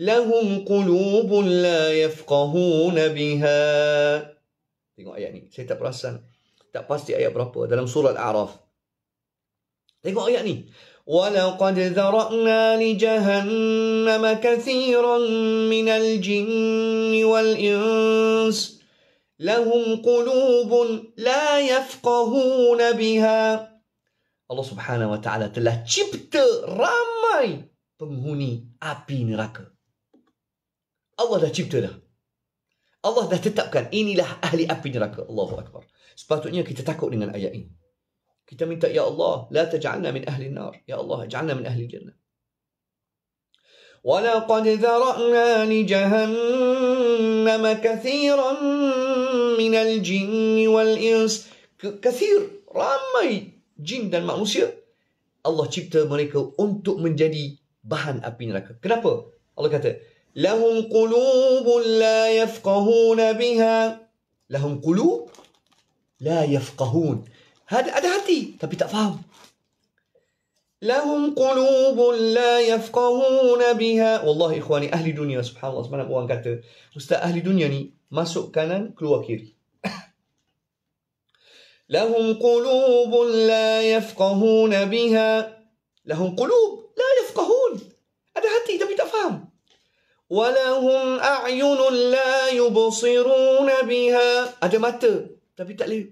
Speaker 1: لهم قلوب la yafqahuna biha Tengok ayat ni. Saya tak perasan. Tak pasti ayat berapa dalam surah Al-A'raf. Tengok ayat ni. ولقد ذرأنا لجهنم كثيرا من الجن والإنس لهم قلوب لا يفقهون بها Allah Subhanahu wa taala telah cipta ramai penghuni api neraka. Allah dah cipta dah. Allah dah tetapkan inilah ahli api neraka. Allahu akbar. Sepatutnya kita takut dengan ayat ini. Kita minta ya Allah, la taj'alna min ahli nar. Ya Allah, ja'alna min ahli jannah. ولقد ذرأنا لجهنم كثيرا من الجن والإنس كثير ramai jin dan manusia, Allah cipta mereka untuk menjadi bahan api neraka. Kenapa? Allah kata, lahum qulubun la yafqahun biha. Lahum qulub la yafqahun. Had ada hati tapi tak faham. Lahum qulubun la yafqahun biha. Wallahi ikhwani ahli dunia subhanallah mana orang kata, ustaz ahli dunia ni masuk kanan keluar kiri. لهم قلوب لا يفقهون بها لهم قلوب لا يفقهون أنا هاتي تبي تفهم ولهم أعين لا يبصرون بها ada mata tapi tak boleh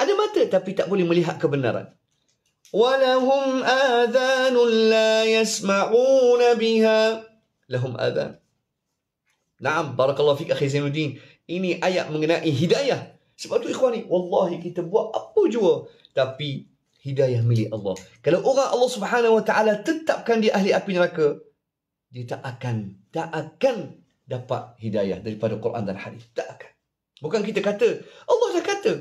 Speaker 1: ada mata tapi tak boleh melihat kebenaran ولهم آذان لا يسمعون بها لهم آذان نعم بارك الله فيك أخي زين الدين ini ayat mengenai hidayah sebab tu ikhwani, wallahi kita buat apa jua tapi hidayah milik Allah. Kalau orang Allah Subhanahu Wa Taala tetapkan dia ahli api neraka, dia tak akan tak akan dapat hidayah daripada Quran dan hadis. Tak akan. Bukan kita kata, Allah dah kata.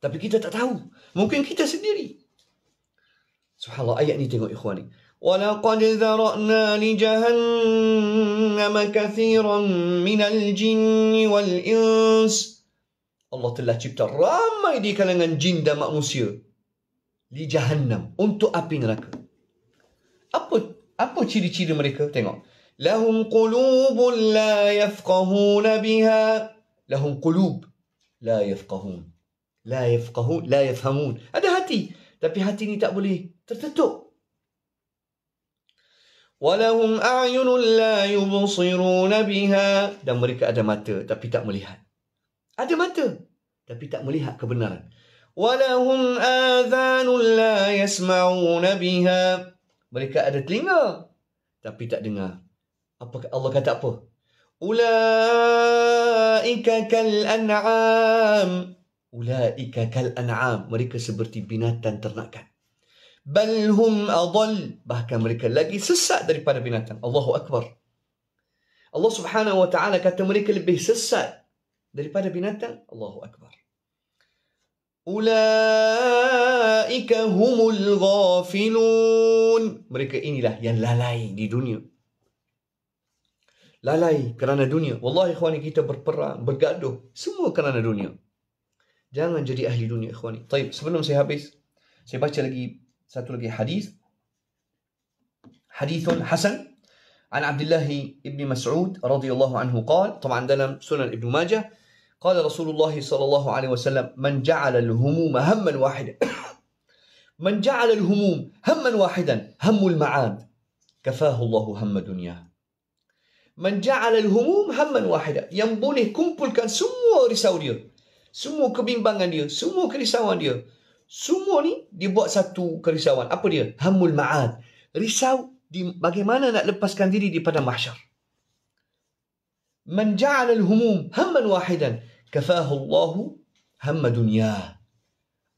Speaker 1: Tapi kita tak tahu. Mungkin kita sendiri. Subhanallah ayat ni tengok ikhwani. ولقد ذرأنا لجهنم كثيرا من الجن والإنس Allah telah cipta ramai di kalangan jin dan manusia di jahannam untuk api neraka. Apa apa ciri-ciri mereka? Tengok. Lahum qulubun la yafqahuna biha. Lahum qulub la yafqahun. La yafqahun, la yafhamun. Ada hati, tapi hati ni tak boleh tertutup. Walahum a'yunun la yubsiruna biha. Dan mereka ada mata tapi tak melihat. Ada mata tapi tak melihat kebenaran. Walahum adhanul la yasma'una biha. Mereka ada telinga tapi tak dengar. Apa Allah kata apa? Ulaika kal an'am. Ulaika kal an'am. Mereka seperti binatang ternakan. Balhum adal. Bahkan mereka lagi sesat daripada binatang. Allahu Akbar. Allah subhanahu wa ta'ala kata mereka lebih sesat daripada binatang Allahu akbar ulaika humul ghafilun mereka inilah yang lalai di dunia lalai kerana dunia wallahi ikhwani kita berperang bergaduh semua kerana dunia jangan jadi ahli dunia ikhwani طيب sebelum saya habis saya baca lagi satu lagi hadis hadithun hasan عن عبد الله ابن مسعود رضي الله عنه قال طبعا دلم سنن ابن ماجه قال رسول الله صلى الله عليه وسلم من جعل الهموم هما واحدا من جعل الهموم هما واحدا هم المعاد كفاه الله هم دنياه من جعل الهموم هما واحدا yang boleh kumpulkan semua risau dia semua kebimbangan dia semua kerisauan dia semua ni dia buat satu kerisauan apa dia hamul ma'ad risau di bagaimana nak lepaskan diri daripada mahsyar man ja'ala al-humum hamman wahidan كفاه الله هم دنياه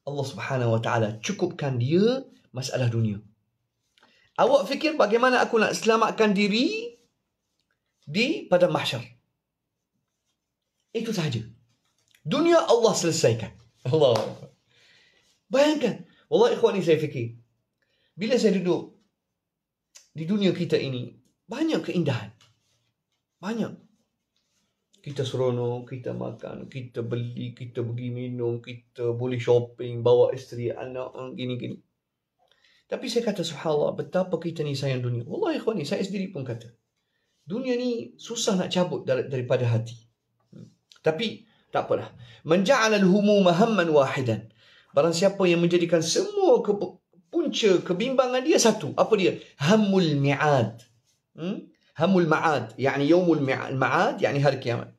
Speaker 1: الله سبحانه وتعالى cukup kan dia masalah dunia awak fikir bagaimana aku nak selamatkan diri di pada mahsyar itu sahaja dunia Allah selesaikan Allah bayangkan wallahi ikhwan saya fikir bila saya duduk di dunia kita ini banyak keindahan banyak kita seronok, kita makan, kita beli, kita pergi minum, kita boleh shopping, bawa isteri, anak, gini-gini. Tapi saya kata, subhanallah, betapa kita ni sayang dunia. Wallah, ikhwan ni, saya sendiri pun kata. Dunia ni susah nak cabut daripada hati. Hmm. Tapi, tak apalah. Menja'alal humu mahamman wahidan. Barang siapa yang menjadikan semua ke- punca kebimbangan dia satu. Apa dia? Hamul mi'ad. Hmm? Hamul ma'ad. Yang ni, yaumul ma'ad. Yang ni, hari kiamat.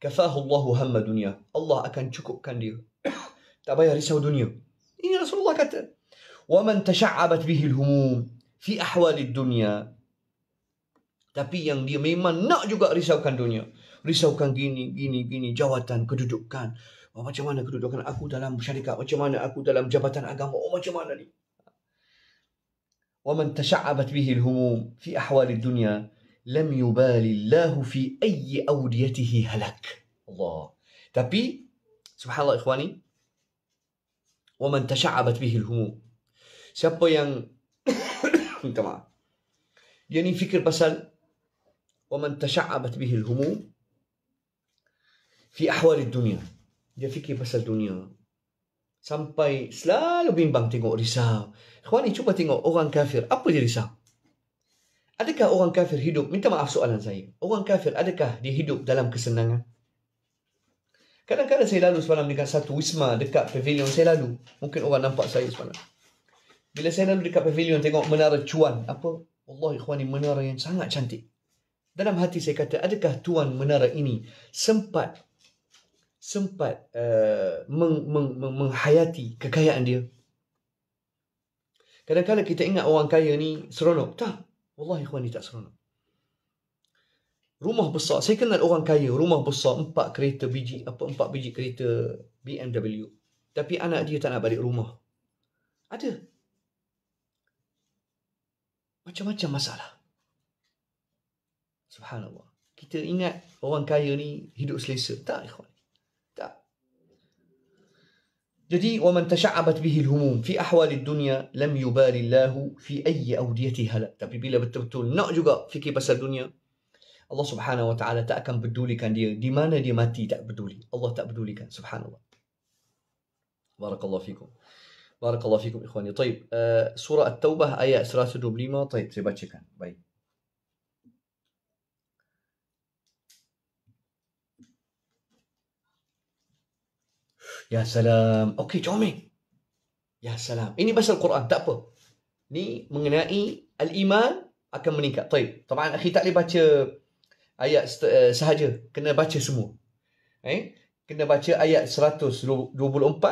Speaker 1: Allah hamma dunia. Allah akan cukupkan dia. tak payah risau dunia. Ini Rasulullah kata. Wa man tasha'abat bihi al-humum fi ahwali dunya tapi yang dia memang nak juga risaukan dunia. Risaukan gini, gini, gini, jawatan, kedudukan. Oh, macam mana kedudukan aku dalam syarikat? Macam mana aku dalam jabatan agama? Oh, macam mana ni? وَمَنْ تَشَعَّبَتْ بِهِ الْهُمُومِ فِي أَحْوَالِ الدُّنْيَا لم يبال الله في أي أوديته هلك الله tapi سبحان الله إخواني ومن تشعبت به الهموم siapa yang minta maaf dia ni fikir pasal ومن تشعبت به الهموم في أحوال الدنيا dia fikir pasal dunia sampai selalu bimbang tengok risau ikhwani cuba tengok orang kafir apa dia risau Adakah orang kafir hidup? Minta maaf soalan saya. Orang kafir, adakah dia hidup dalam kesenangan? Kadang-kadang saya lalu semalam dekat satu wisma dekat pavilion saya lalu. Mungkin orang nampak saya semalam. Bila saya lalu dekat pavilion tengok menara cuan. Apa? Allah ikhwani menara yang sangat cantik. Dalam hati saya kata, adakah tuan menara ini sempat sempat uh, meng, meng, meng, menghayati kekayaan dia? Kadang-kadang kita ingat orang kaya ni seronok. Tak, Wallahi ikhwani tak seronok. Rumah besar. Saya kenal orang kaya. Rumah besar. Empat kereta biji. Apa empat biji kereta BMW. Tapi anak dia tak nak balik rumah. Ada. Macam-macam masalah. Subhanallah. Kita ingat orang kaya ni hidup selesa. Tak ikhwan. جدي ومن تشعبت به الهموم في أحوال الدنيا لم يبال الله في أي أوديتها لا تبي بلا بتبتول نا جوجا في كي بس الدنيا الله سبحانه وتعالى تأكم بدولي كان دي دي مانا دي ماتي تأ بدولي الله تأ بدولي كان سبحان الله بارك الله فيكم بارك الله فيكم إخواني طيب آه، سورة التوبة آية إسراء دوبليما طيب سيباتشي كان طيب Ya salam. Okey, jom Ya salam. Ini pasal Quran, tak apa. Ni mengenai al-iman akan meningkat. Baik. Tamaan akhi tak boleh baca ayat eh, sahaja, kena baca semua. Eh? Kena baca ayat 124, 125, 126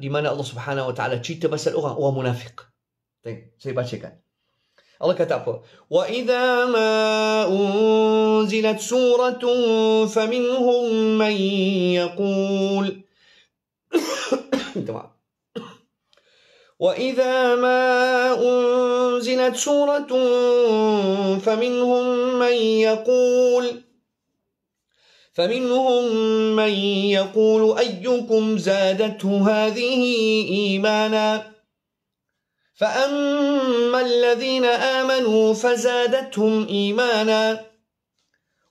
Speaker 1: di mana Allah Subhanahu Wa Taala cerita pasal orang orang munafik. Tengok, saya bacakan. الله كتابه وإذا ما أنزلت سورة فمنهم من يقول تمام وإذا ما أنزلت سورة فمنهم من يقول فمنهم من يقول أيكم زادته هذه إيمانا فأما الذين آمنوا فزادتهم إيمانا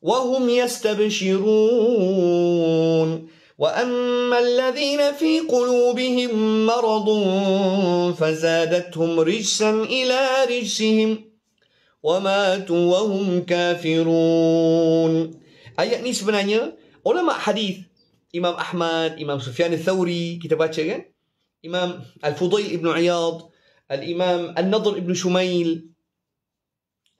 Speaker 1: وهم يستبشرون وأما الذين في قلوبهم مرض فزادتهم رجسا إلى رجسهم وماتوا وهم كافرون أي ni sebenarnya ulama hadis حديث إمام أحمد إمام سفيان الثوري كتابات baca إمام الفضيل al عياض الإمام النضر بن شميل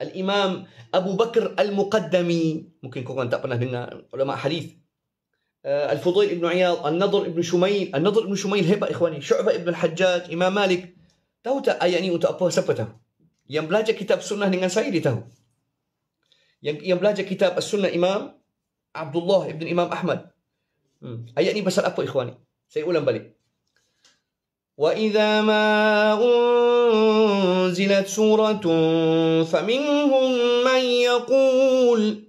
Speaker 1: الإمام أبو بكر المقدمي ممكن كون تقبلنا هنا علماء حديث آه، الفضيل بن عياض النضر بن شميل النضر بن شميل هبة إخواني شعبة بن الحجاج إمام مالك توتا أياني أنت أبوه سبته يملاج كتاب سنة لنا سيدي تهو يملاج كتاب السنة إمام عبد الله بن إمام أحمد أياني بس أبوه إخواني سيقول بلي وإذا ما أنزلت سورة فمنهم من يقول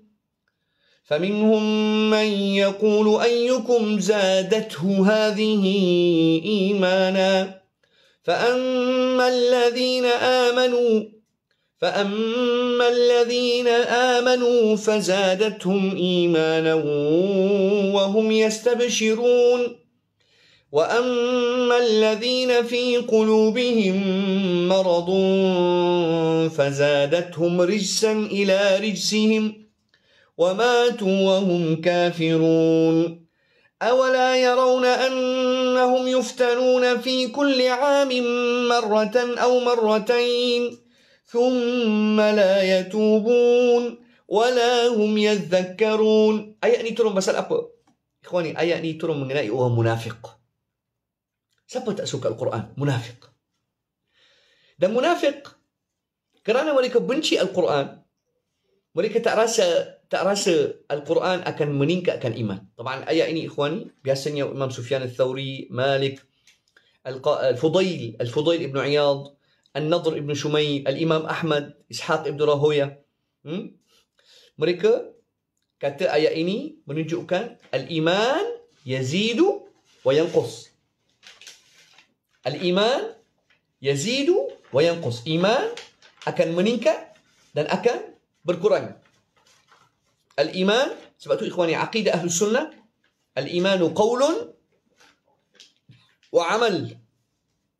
Speaker 1: فمنهم من يقول أيكم زادته هذه إيمانا فأما الذين آمنوا فأما الذين آمنوا فزادتهم إيمانا وهم يستبشرون وأما الذين في قلوبهم مرض فزادتهم رجسا إلى رجسهم وماتوا وهم كافرون أولا يرون أنهم يفتنون في كل عام مرة أو مرتين ثم لا يتوبون ولا هم يذكرون Ayat ni turun pasal إخواني Ikhwani, ayat ni turun سبت أسوك القرآن منافق ده منافق كرانا مريكا بنشي القرآن مريكا تأراس تأراس القرآن أكن منينك أكن إيمان طبعا أي إني إخواني بياسن إمام سفيان الثوري مالك الفضيل الفضيل ابن عياض النضر ابن شمي الإمام أحمد إسحاق ابن راهوية مريكا كتا أي إني منجوكا الإيمان يزيد وينقص Al-iman yazidu wa yanqus. Iman akan meningkat dan akan berkurang. Al-iman sebab tu ikhwani aqidah ahli sunnah al-iman qaulun wa amal.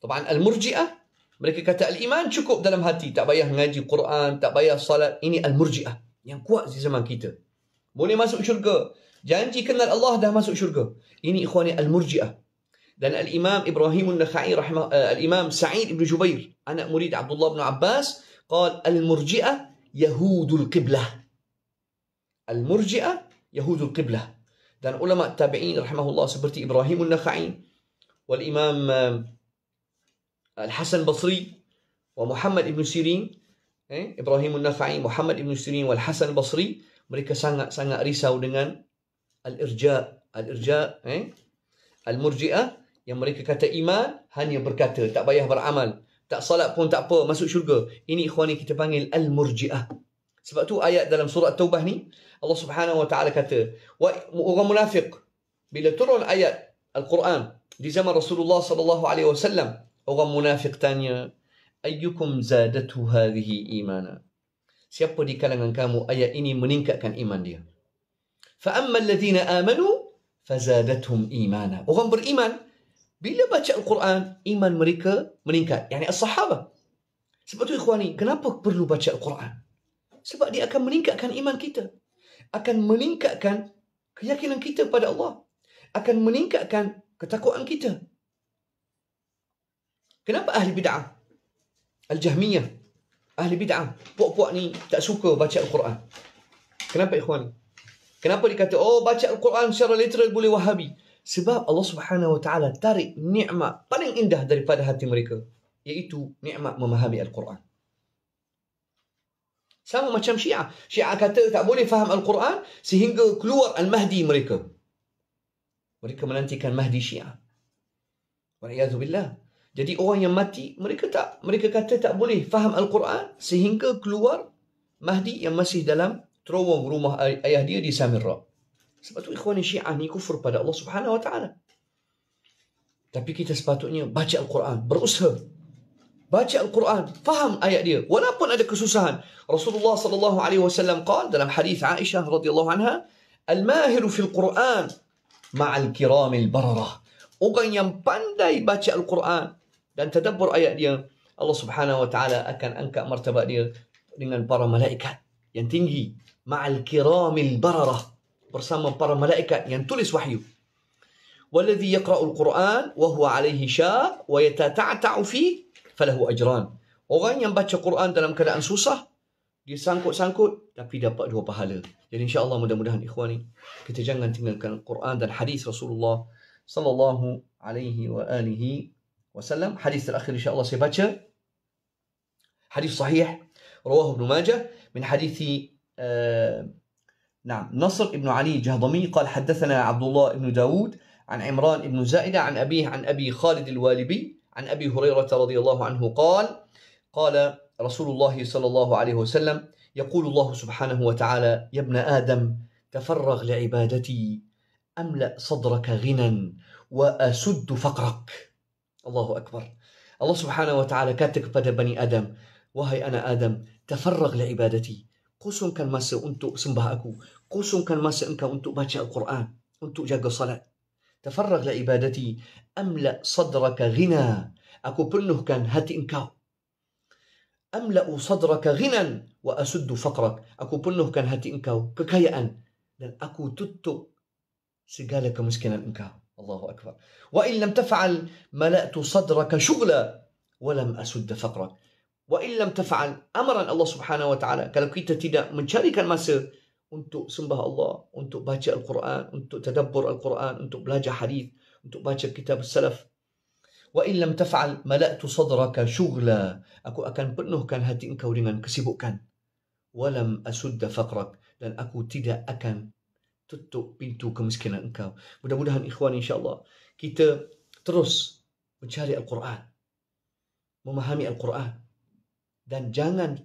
Speaker 1: Tabaan al-murji'ah mereka kata al-iman cukup dalam hati, tak payah ngaji Quran, tak payah salat. Ini al-murji'ah yang kuat di zaman kita. Boleh masuk syurga. Janji kenal Allah dah masuk syurga. Ini ikhwani al-murji'ah. لان الامام ابراهيم النخعي رحمه الامام سعيد بن جبير انا مريد عبد الله بن عباس قال المرجئه يهود القبله المرجئه يهود القبله لان علماء التابعين رحمه الله سبرتي ابراهيم النخعي والامام الحسن البصري ومحمد بن سيرين ابراهيم النخعي محمد بن سيرين والحسن البصري mereka sangat sangat risau dengan al-irja al-irja eh al yang mereka kata iman hanya berkata tak payah beramal tak salat pun tak apa masuk syurga ini ikhwan yang kita panggil al-murji'ah sebab tu ayat dalam surah taubah ni Allah Subhanahu wa taala kata orang munafik bila turun ayat al-Quran di zaman Rasulullah sallallahu alaihi wasallam orang munafik tanya ayyukum zadatu hadhihi imana siapa di kalangan kamu ayat ini meningkatkan iman dia fa amma alladhina amanu fazadathum imana orang beriman Bila baca Al-Quran, iman mereka meningkat. Yang ni as-sahabah. Sebab tu ikhwani, kenapa perlu baca Al-Quran? Sebab dia akan meningkatkan iman kita. Akan meningkatkan keyakinan kita pada Allah. Akan meningkatkan ketakutan kita. Kenapa ahli bid'ah? Al-Jahmiyah. Ahli bid'ah. Puak-puak ni tak suka baca Al-Quran. Kenapa ikhwan? Kenapa dikata, oh baca Al-Quran secara literal boleh wahabi. Sebab Allah Subhanahu Wa Taala tarik nikmat paling indah daripada hati mereka, iaitu nikmat memahami Al-Quran. Sama macam Syiah. Syiah kata tak boleh faham Al-Quran sehingga keluar Al-Mahdi mereka. Mereka menantikan Mahdi Syiah. Wa'iyazubillah. Jadi orang yang mati, mereka tak mereka kata tak boleh faham Al-Quran sehingga keluar Mahdi yang masih dalam terowong rumah ayah dia di Samirah. Sepatu ikhwan syiah ni kufur pada Allah subhanahu wa ta'ala. Tapi kita sepatutnya baca Al-Quran. Berusaha. Baca Al-Quran. Faham ayat dia. Walaupun ada kesusahan. Rasulullah sallallahu alaihi wasallam kata dalam hadis Aisyah radhiyallahu anha, "Al-mahiru fil Quran ma'al kiramil bararah." Orang yang pandai baca Al-Quran dan tadabbur ayat dia, Allah Subhanahu wa taala akan angkat martabat dia dengan para malaikat yang tinggi ma'al kiramil bararah bersama para malaikat yang tulis wahyu. Walladhi yaqra'ul Qur'an wa huwa 'alayhi syaq wa yatata'ta'u fi falahu ajran. Orang yang baca Quran dalam keadaan susah, dia sangkut-sangkut tapi dapat dua pahala. Jadi insya-Allah mudah-mudahan ikhwan ni kita jangan tinggalkan Quran dan hadis Rasulullah sallallahu alaihi wa alihi wasallam. Hadis terakhir insya-Allah saya baca. Hadis sahih rawahu Ibn Majah min hadis uh, eh, نعم نصر بن علي جهضمي قال حدثنا عبد الله بن داود عن عمران بن زائدة عن أبيه عن أبي خالد الوالبي عن أبي هريرة رضي الله عنه قال قال رسول الله صلى الله عليه وسلم يقول الله سبحانه وتعالى يا ابن آدم تفرغ لعبادتي أملأ صدرك غنى وأسد فقرك الله أكبر الله سبحانه وتعالى كاتب بني آدم وهي أنا آدم تفرغ لعبادتي kosongkan masa untuk sembah aku kosongkan masa engkau untuk baca Al-Quran untuk jaga salat tafarragh la ibadati amla sadraka ghina aku penuhkan hati engkau amla sadraka ghinan wa asuddu faqrak aku penuhkan hati engkau kekayaan dan aku tutup segala kemiskinan engkau الله أكبر وإن لم تفعل ملأت صدرك شغلا ولم أسد فقرك Wa illam taf'al amaran Allah Subhanahu wa taala. Kalau kita tidak mencarikan masa untuk sembah Allah, untuk baca al-Quran, untuk tadabbur al-Quran, untuk belajar hadis, untuk baca kitab salaf. Wa illam taf'al mala'tu sadraka shughla. Aku akan penuhkan hati engkau dengan kesibukan. Wa lam asudd faqrak dan aku tidak akan tutup pintu kemiskinan engkau. Mudah-mudahan ikhwan insya-Allah kita terus mencari al-Quran. Memahami al-Quran dan jangan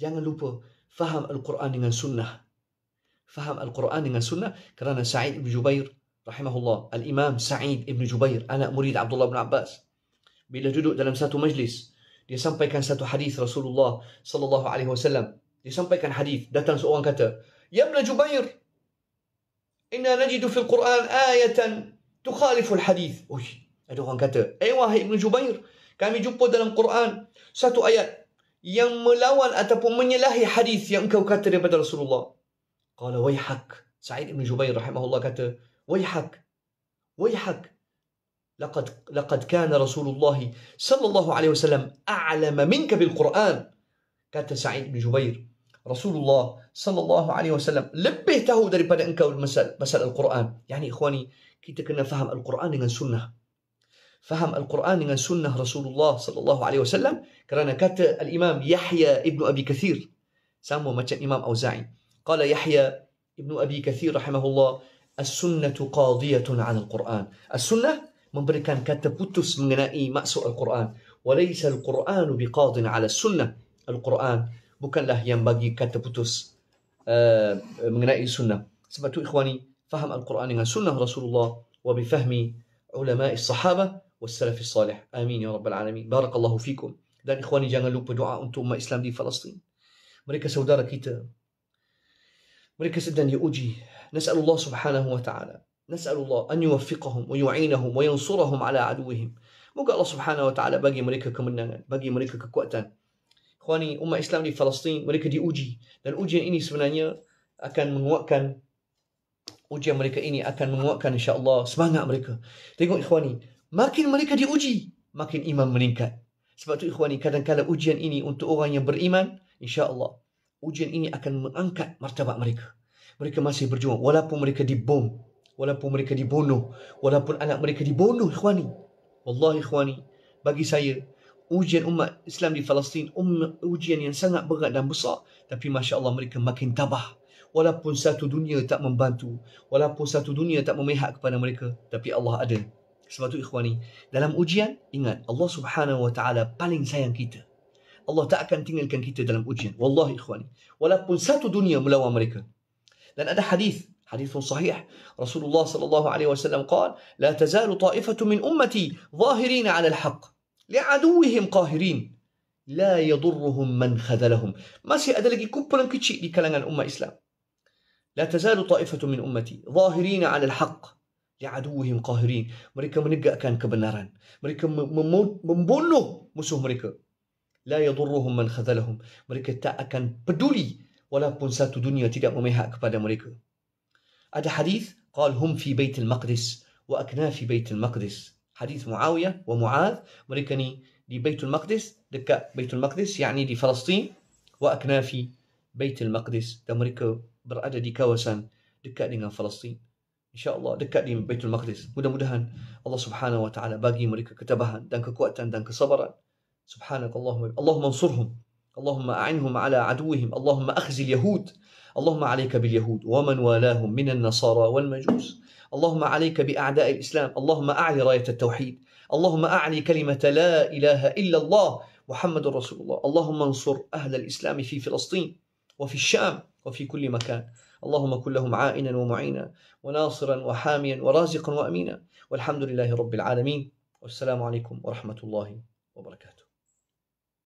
Speaker 1: jangan lupa faham al-Quran dengan sunnah. Faham al-Quran dengan sunnah kerana Sa'id bin Jubair rahimahullah, al-Imam Sa'id bin Jubair, anak murid Abdullah bin Abbas. Bila duduk dalam satu majlis, dia sampaikan satu hadis Rasulullah sallallahu alaihi wasallam. Dia sampaikan hadis, datang seorang kata, "Ya bin Jubair, inna najidu fi al Quran ayatan tukhalifu al-hadith." Oi, ada orang kata, "Eh wahai Ibn Jubair, kami jumpa dalam Quran satu ayat yang melawan ataupun menyalahi hadis yang engkau kata daripada Rasulullah. Qala wayhak. Sa'id bin Jubair rahimahullah kata, wayhak. Wayhak. Laqad laqad kana Rasulullah sallallahu alaihi wasallam a'lama minka bil Quran. Kata Sa'id bin Jubair, Rasulullah sallallahu alaihi wasallam lebih tahu daripada engkau masalah masalah Al-Quran. Yani ikhwani, kita kena faham Al-Quran dengan sunnah. faham Al-Quran dengan sunnah Rasulullah sallallahu alaihi wasallam kerana kata Al-Imam Yahya Ibn Abi Kathir sama macam Imam Auza'i qala Yahya Ibn Abi Kathir rahimahullah as-sunnatu qadiyatun 'ala Al-Quran as-sunnah memberikan kata putus mengenai maksud Al-Quran walaysa Al-Quranu biqadin 'ala sunnah Al-Quran bukanlah yang bagi kata putus uh, mengenai sunnah sebab tu ikhwani faham Al-Quran dengan sunnah Rasulullah wa bifahmi ulama sahabah والسلف الصالح آمين يا رب العالمين بارك الله fikum dan ikhwani jangan lupa doa untuk umat Islam di Palestin mereka saudara kita mereka sedang diuji نسأل الله سبحانه وتعالى نسأل الله أن يوفقهم ويعينهم وينصرهم على عدوهم Moga Allah Subhanahu Wa Taala bagi mereka kemenangan, bagi mereka kekuatan. Khwani, umat Islam di Palestin mereka diuji dan ujian ini sebenarnya akan menguatkan ujian mereka ini akan menguatkan insya-Allah semangat mereka. Tengok ikhwani, Makin mereka diuji, makin iman meningkat. Sebab tu ikhwani, kadang-kadang ujian ini untuk orang yang beriman, insya Allah, ujian ini akan mengangkat martabat mereka. Mereka masih berjuang walaupun mereka dibom, walaupun mereka dibunuh, walaupun anak mereka dibunuh, ikhwani. Allah, ikhwani, bagi saya, ujian umat Islam di Palestin um, ujian yang sangat berat dan besar. Tapi Masya Allah mereka makin tabah. Walaupun satu dunia tak membantu, walaupun satu dunia tak memihak kepada mereka, tapi Allah ada Sebab tu ikhwani, dalam ujian ingat Allah Subhanahu wa taala paling sayang kita. Allah tak akan tinggalkan kita dalam ujian. Wallahi ikhwani. Walaupun satu dunia melawan mereka. Dan ada hadis حديث صحيح رسول الله صلى الله عليه وسلم قال لا تزال طائفة من أمتي ظاهرين على الحق لعدوهم قاهرين لا يضرهم من خذلهم masih ada lagi kumpulan kecil di kalangan umat Islam لا تزال طائفة من أمتي ظاهرين على الحق لعدوهم قاهرين مريكا منقأ كان كبناران مريكا منبولو مسوه مريكا لا يضرهم من خذلهم مريكا تاء كان بدولي ولا بنسات دنيا تدا مميها أكبر مريكا هذا حديث قال هم في بيت المقدس وأكنا في بيت المقدس حديث معاوية ومعاذ مريكني لبيت المقدس دكا بيت المقدس يعني لفلسطين وأكنا في بيت المقدس دمريكا برأدا دي كاوسان دكا لنا فلسطين InsyaAllah dekat di Baitul Maqdis. Mudah-mudahan Allah Subhanahu Wa Taala bagi mereka ketabahan dan kekuatan dan kesabaran. Subhanakallahumma Allahumma ansurhum. Allahumma a'inhum ala aduwihim. Allahumma akhzil yahud. اللهم عليك باليهود ومن والاهم من النصارى والمجوس اللهم عليك بأعداء الإسلام اللهم أعلي راية التوحيد اللهم أعلي كلمة لا إله إلا الله محمد رسول الله اللهم انصر أهل الإسلام في فلسطين وفي الشام وفي كل مكان اللهم كن لهم عائنا ومعينا وناصرا وحاميا ورازقا وامينا والحمد لله رب العالمين والسلام عليكم ورحمه الله وبركاته